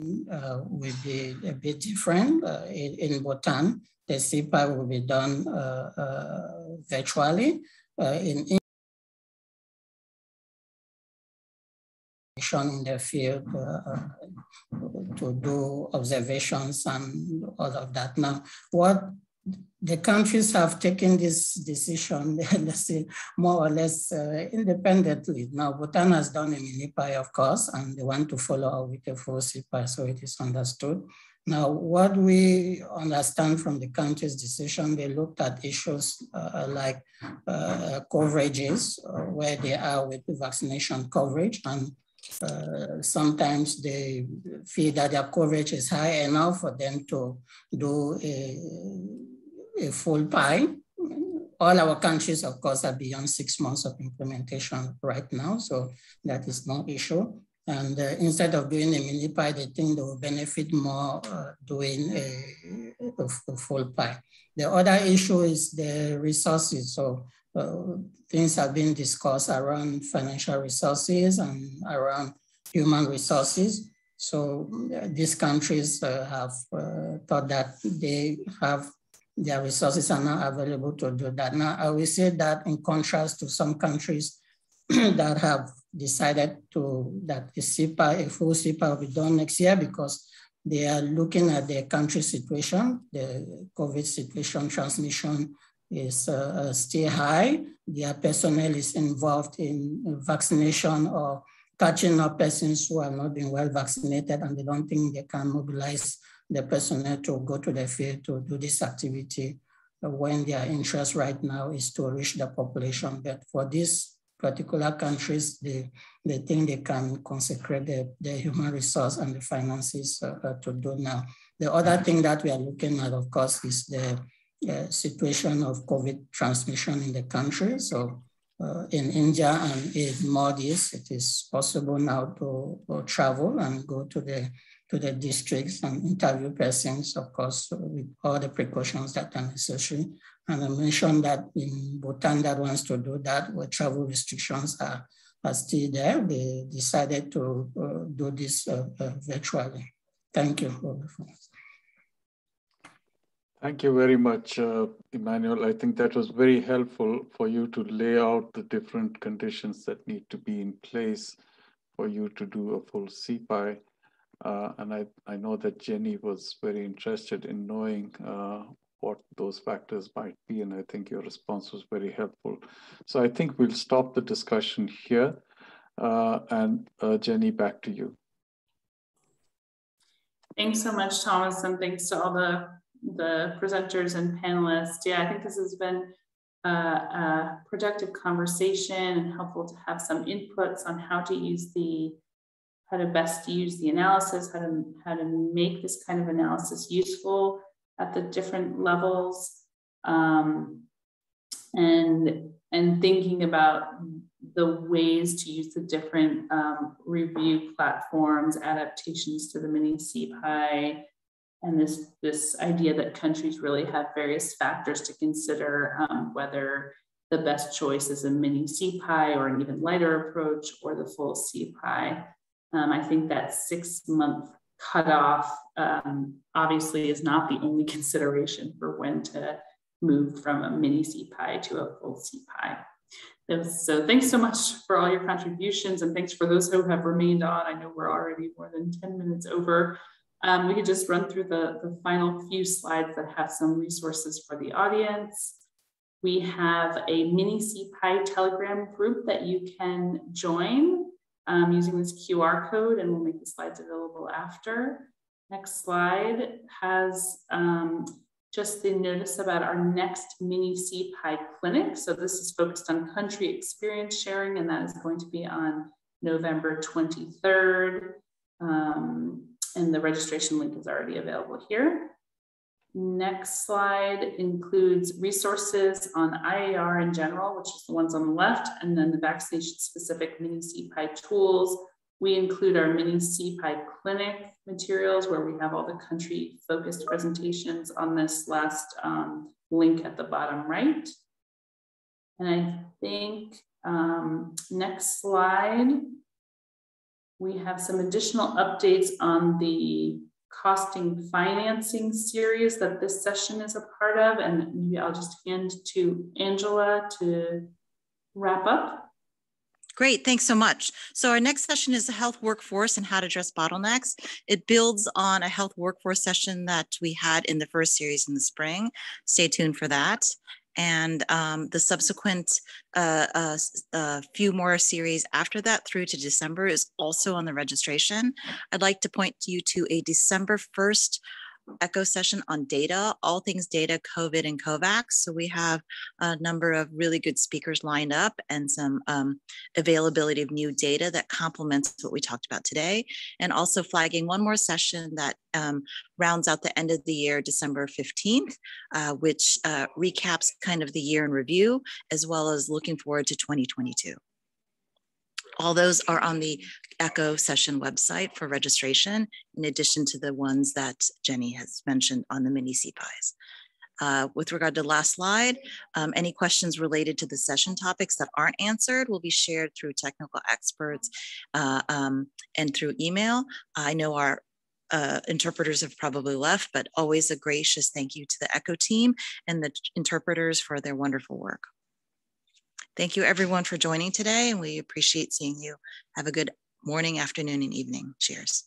uh, will be a bit different. Uh, in, in, Bhutan, the SIPA will be done uh, uh virtually. Uh, in in the field uh, to do observations and all of that. Now, what the countries have taken this decision, more or less uh, independently. Now, Bhutan has done a mini pie, of course, and they want to follow up with a full CPI, so it is understood. Now, what we understand from the country's decision, they looked at issues uh, like uh, coverages, uh, where they are with the vaccination coverage, and uh, sometimes they feel that their coverage is high enough for them to do a a full pie. All our countries, of course, are beyond six months of implementation right now, so that is no issue. And uh, instead of doing a mini pie, they think they will benefit more uh, doing a, a, full pie. The other issue is the resources. So uh, things have been discussed around financial resources and around human resources. So uh, these countries uh, have uh, thought that they have their resources are not available to do that. Now, I will say that in contrast to some countries that have decided to that a a full CIPA will be done next year because they are looking at their country situation, the COVID situation, transmission is uh, uh still high. Their personnel is involved in vaccination or catching up persons who have not been well vaccinated and they don't think they can mobilize the personnel to go to the field to do this activity when their interest right now is to reach the population. But for these particular countries, they, they think they can consecrate the, the human resource and the finances uh, uh, to do now. The other thing that we are looking at, of course, is the uh, situation of COVID transmission in the country. So uh, in India and in Maldives, it is possible now to travel and go to the to the districts and interview persons, of course, with all the precautions that are necessary. And I mentioned that in Bhutan that wants to do that, where travel restrictions are, are still there, they decided to uh, do this uh, uh, virtually. Thank you. Thank you very much, uh, Emmanuel. I think that was very helpful for you to lay out the different conditions that need to be in place for you to do a full CPI. Uh, and I, I know that Jenny was very interested in knowing uh, what those factors might be. And I think your response was very helpful. So I think we'll stop the discussion here. Uh, and uh, Jenny, back to you. Thanks so much, Thomas, and thanks to all the, the presenters and panelists. Yeah, I think this has been a, uh, a productive conversation and helpful to have some inputs on how to use the how to best use the analysis, how to, how to make this kind of analysis useful at the different levels. Um, and, and thinking about the ways to use the different um, review platforms, adaptations to the mini CPI, and this, this idea that countries really have various factors to consider um, whether the best choice is a mini CPI or an even lighter approach or the full CPI. Um, I think that six month cutoff um, obviously is not the only consideration for when to move from a mini CPI to a full CPI. So thanks so much for all your contributions and thanks for those who have remained on. I know we're already more than 10 minutes over. Um, we could just run through the, the final few slides that have some resources for the audience. We have a mini CPI Telegram group that you can join um, using this QR code and we'll make the slides available after. Next slide has um, just the notice about our next mini CPI clinic. So this is focused on country experience sharing and that is going to be on November 23rd. Um, and the registration link is already available here. Next slide includes resources on IAR in general, which is the ones on the left, and then the vaccination specific mini CPI tools. We include our mini CPI clinic materials where we have all the country focused presentations on this last um, link at the bottom right. And I think um, next slide, we have some additional updates on the costing financing series that this session is a part of. And maybe I'll just hand to Angela to wrap up. Great, thanks so much. So our next session is the health workforce and how to address bottlenecks. It builds on a health workforce session that we had in the first series in the spring. Stay tuned for that and um, the subsequent uh, uh, uh, few more series after that through to December is also on the registration. I'd like to point you to a December 1st echo session on data, all things data, COVID and COVAX. So we have a number of really good speakers lined up and some um, availability of new data that complements what we talked about today. And also flagging one more session that um, rounds out the end of the year, December 15th, uh, which uh, recaps kind of the year in review, as well as looking forward to 2022. All those are on the ECHO session website for registration, in addition to the ones that Jenny has mentioned on the mini CPIs. Uh, with regard to last slide, um, any questions related to the session topics that aren't answered will be shared through technical experts uh, um, and through email. I know our uh, interpreters have probably left, but always a gracious thank you to the ECHO team and the interpreters for their wonderful work. Thank you everyone for joining today and we appreciate seeing you. Have a good morning, afternoon, and evening. Cheers.